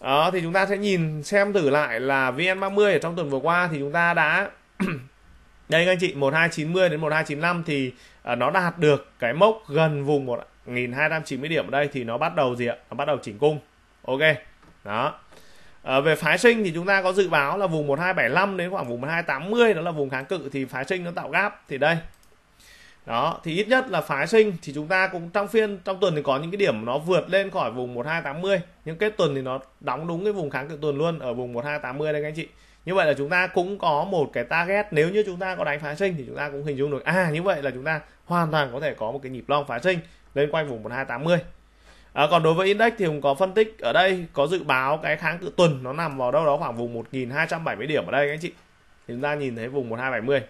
Đó, thì chúng ta sẽ nhìn xem thử lại là VN30 ở trong tuần vừa qua thì chúng ta đã đây các anh chị 1290 đến 1295 thì ờ, nó đạt được cái mốc gần vùng một 1290 điểm ở đây thì nó bắt đầu gì ạ nó bắt đầu chỉnh cung ok đó à, về phái sinh thì chúng ta có dự báo là vùng 1275 đến khoảng vùng 1280 đó là vùng kháng cự thì phái sinh nó tạo gap thì đây đó thì ít nhất là phái sinh thì chúng ta cũng trong phiên trong tuần thì có những cái điểm nó vượt lên khỏi vùng 1280 nhưng kết tuần thì nó đóng đúng cái vùng kháng cự tuần luôn ở vùng 1280 đây các anh chị như vậy là chúng ta cũng có một cái target nếu như chúng ta có đánh phá sinh thì chúng ta cũng hình dung được à như vậy là chúng ta hoàn toàn có thể có một cái nhịp long phá sinh lên quanh vùng 1280 à, còn đối với index thì cũng có phân tích ở đây có dự báo cái kháng cự tuần nó nằm vào đâu đó khoảng vùng 1270 điểm ở đây các anh chị thì chúng ta nhìn thấy vùng 1270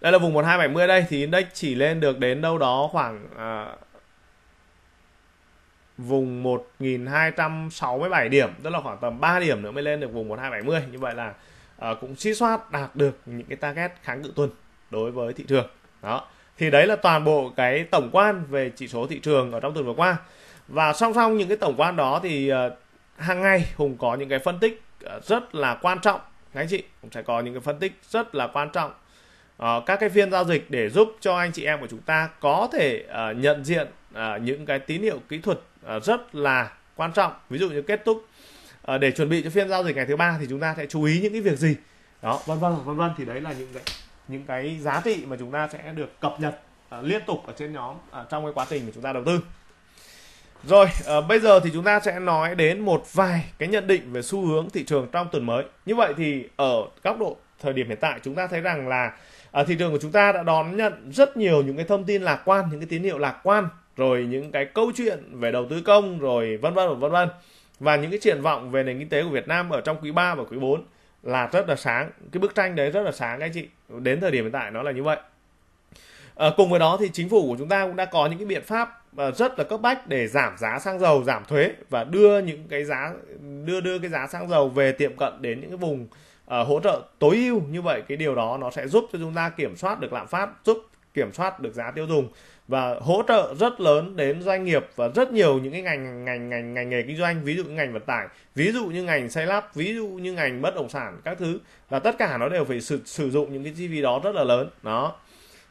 đây là vùng 1270 đây thì index chỉ lên được đến đâu đó khoảng à, vùng 1267 điểm tức là khoảng tầm 3 điểm nữa mới lên được vùng 1270 như vậy là à, cũng suy soát đạt được những cái target kháng cự tuần đối với thị trường đó thì đấy là toàn bộ cái tổng quan về chỉ số thị trường ở trong tuần vừa qua và song song những cái tổng quan đó thì ờ, hàng ngày hùng có những cái phân tích ờ, rất là quan trọng các anh chị cũng sẽ có những cái phân tích rất là quan trọng ở ờ, các cái phiên giao dịch để giúp cho anh chị em của chúng ta có thể nhận diện những cái tín hiệu kỹ thuật rất là quan trọng ví dụ như kết thúc để chuẩn bị cho phiên giao dịch ngày thứ ba thì chúng ta sẽ chú ý những cái việc gì đó vân vân vân vân thì đấy là những cái những cái giá trị mà chúng ta sẽ được cập nhật uh, liên tục ở trên nhóm uh, trong cái quá trình mà chúng ta đầu tư rồi uh, bây giờ thì chúng ta sẽ nói đến một vài cái nhận định về xu hướng thị trường trong tuần mới như vậy thì ở góc độ thời điểm hiện tại chúng ta thấy rằng là uh, thị trường của chúng ta đã đón nhận rất nhiều những cái thông tin lạc quan những cái tín hiệu lạc quan rồi những cái câu chuyện về đầu tư công rồi vân vân và vân vân và những cái triển vọng về nền kinh tế của Việt Nam ở trong quý 3 và quý 4 là rất là sáng cái bức tranh đấy rất là sáng các anh chị đến thời điểm hiện tại nó là như vậy à, cùng với đó thì chính phủ của chúng ta cũng đã có những cái biện pháp ờ, rất là cấp bách để giảm giá xăng dầu giảm thuế và đưa những cái giá đưa đưa cái giá xăng dầu về tiệm cận đến những cái vùng uh, hỗ trợ tối ưu như vậy cái điều đó nó sẽ giúp cho chúng ta kiểm soát được lạm phát giúp kiểm soát được giá tiêu dùng và hỗ trợ rất lớn đến doanh nghiệp và rất nhiều những cái ngành ngành ngành ngành nghề kinh doanh ví dụ như ngành vận tải ví dụ như ngành xây lắp ví dụ như ngành bất động sản các thứ và tất cả nó đều phải sử, sử dụng những cái chi phí đó rất là lớn đó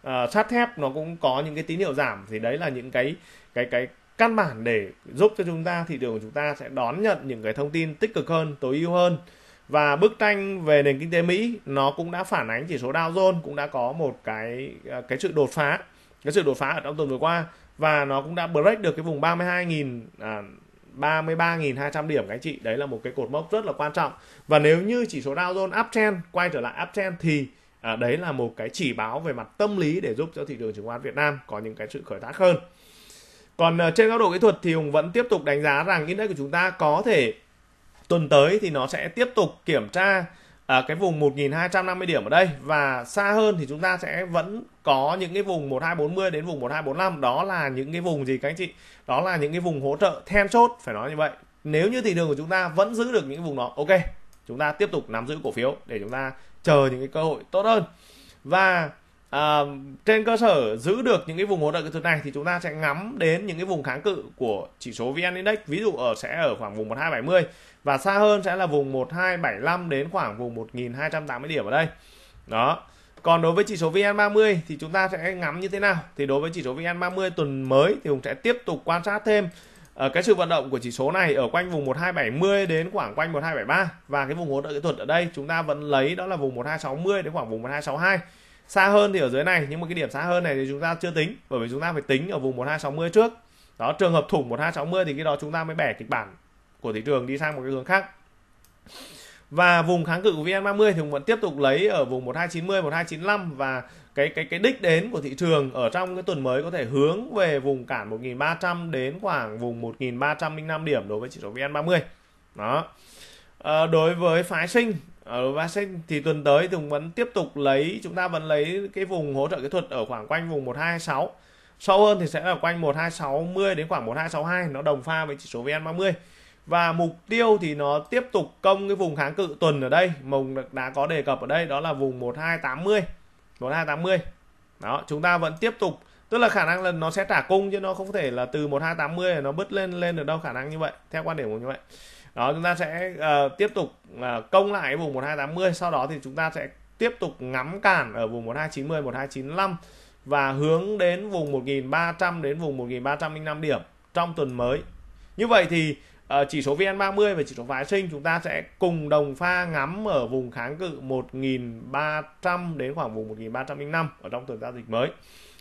à, sắt thép nó cũng có những cái tín hiệu giảm thì đấy là những cái cái cái căn bản để giúp cho chúng ta thị trường của chúng ta sẽ đón nhận những cái thông tin tích cực hơn tối ưu hơn và bức tranh về nền kinh tế Mỹ nó cũng đã phản ánh chỉ số Dow Jones cũng đã có một cái à, cái sự đột phá cái sự đột phá ở trong tuần vừa qua và nó cũng đã break được cái vùng 32.000 à, 33.200 điểm các anh chị đấy là một cái cột mốc rất là quan trọng và nếu như chỉ số Dow Jones uptrend quay trở lại uptrend thì à, đấy là một cái chỉ báo về mặt tâm lý để giúp cho thị trường chứng khoán Việt Nam có những cái sự khởi tác hơn còn à, trên góc độ kỹ thuật thì Hùng vẫn tiếp tục đánh giá rằng index của chúng ta có thể tuần tới thì nó sẽ tiếp tục kiểm tra à, cái vùng 1250 điểm ở đây và xa hơn thì chúng ta sẽ vẫn có những cái vùng 1240 đến vùng 1245 đó là những cái vùng gì các anh chị đó là những cái vùng hỗ trợ then chốt phải nói như vậy nếu như thị trường của chúng ta vẫn giữ được những cái vùng đó ok chúng ta tiếp tục nắm giữ cổ phiếu để chúng ta chờ những cái cơ hội tốt hơn và à, trên cơ sở giữ được những cái vùng hỗ trợ kỹ thuật này thì chúng ta sẽ ngắm đến những cái vùng kháng cự của chỉ số VN Index ví dụ ở sẽ ở khoảng vùng 1270 và xa hơn sẽ là vùng 1275 đến khoảng vùng 1280 điểm ở đây đó còn đối với chỉ số VN30 thì chúng ta sẽ ngắm như thế nào thì đối với chỉ số VN30 tuần mới thì cũng sẽ tiếp tục quan sát thêm ở ờ, cái sự vận động của chỉ số này ở quanh vùng 1270 đến khoảng quanh 1273 và cái vùng hỗ trợ kỹ thuật ở đây chúng ta vẫn lấy đó là vùng 1260 đến khoảng vùng 1262 xa hơn thì ở dưới này nhưng mà cái điểm xa hơn này thì chúng ta chưa tính bởi vì chúng ta phải tính ở vùng 1260 trước đó trường hợp thủng 1260 thì cái đó chúng ta mới bẻ kịch bản của thị trường đi sang một cái hướng khác và vùng kháng cự của VN30 thì cũng vẫn tiếp tục lấy ở vùng 1290, 1295 và cái cái cái đích đến của thị trường ở trong cái tuần mới có thể hướng về vùng cản 1300 đến khoảng vùng 1305 điểm đối với chỉ số VN30. Đó. À, đối với phái sinh và ờ, Vasek thì tuần tới thì vẫn tiếp tục lấy chúng ta vẫn lấy cái vùng hỗ trợ kỹ thuật ở khoảng quanh vùng 126 sâu hơn thì sẽ là quanh 1260 đến khoảng 1262 nó đồng pha với chỉ số VN30 và mục tiêu thì nó tiếp tục công cái vùng kháng cự tuần ở đây mông đã có đề cập ở đây đó là vùng 1280 1280 đó chúng ta vẫn tiếp tục tức là khả năng là nó sẽ trả cung chứ nó không thể là từ 1280 nó bứt lên lên được đâu khả năng như vậy theo quan điểm của như vậy đó chúng ta sẽ uh, tiếp tục uh, công lại vùng 1280 sau đó thì chúng ta sẽ tiếp tục ngắm cản ở vùng 1290 1295 và hướng đến vùng 1300 đến vùng 1305 điểm trong tuần mới như vậy thì uh, chỉ số VN30 và chỉ số phái sinh chúng ta sẽ cùng đồng pha ngắm ở vùng kháng cự 1300 đến khoảng vùng 1305 ở trong tuần giao dịch mới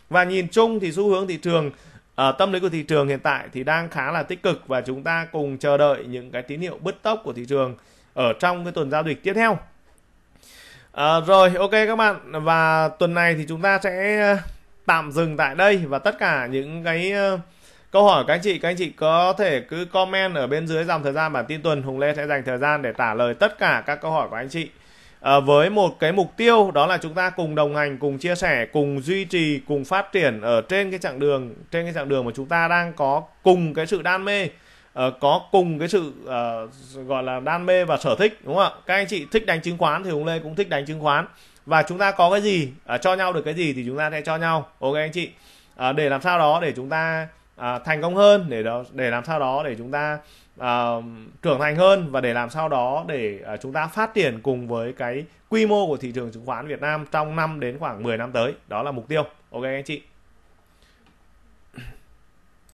và nhìn chung thì xu hướng thị trường à, tâm lý của thị trường hiện tại thì đang khá là tích cực và chúng ta cùng chờ đợi những cái tín hiệu bứt tốc của thị trường ở trong cái tuần giao dịch tiếp theo à, rồi ok các bạn và tuần này thì chúng ta sẽ ờ, tạm dừng tại đây và tất cả những cái câu hỏi các anh chị các anh chị có thể cứ comment ở bên dưới dòng thời gian bản tin tuần hùng lê sẽ dành thời gian để trả lời tất cả các câu hỏi của anh chị à, với một cái mục tiêu đó là chúng ta cùng đồng hành cùng chia sẻ cùng duy trì cùng phát triển ở trên cái chặng đường trên cái chặng đường mà chúng ta đang có cùng cái sự đam mê uh, có cùng cái sự uh, gọi là đam mê và sở thích đúng không ạ các anh chị thích đánh chứng khoán thì hùng lê cũng thích đánh chứng khoán và chúng ta có cái gì uh, cho nhau được cái gì thì chúng ta sẽ cho nhau ok anh chị uh, để làm sao đó để chúng ta uh, thành công hơn để đó để làm sao đó để chúng ta uh, trưởng thành hơn và để làm sao đó để uh, chúng ta phát triển cùng với cái quy mô của thị trường chứng khoán Việt Nam trong năm đến khoảng 10 năm tới. Đó là mục tiêu. Ok anh chị.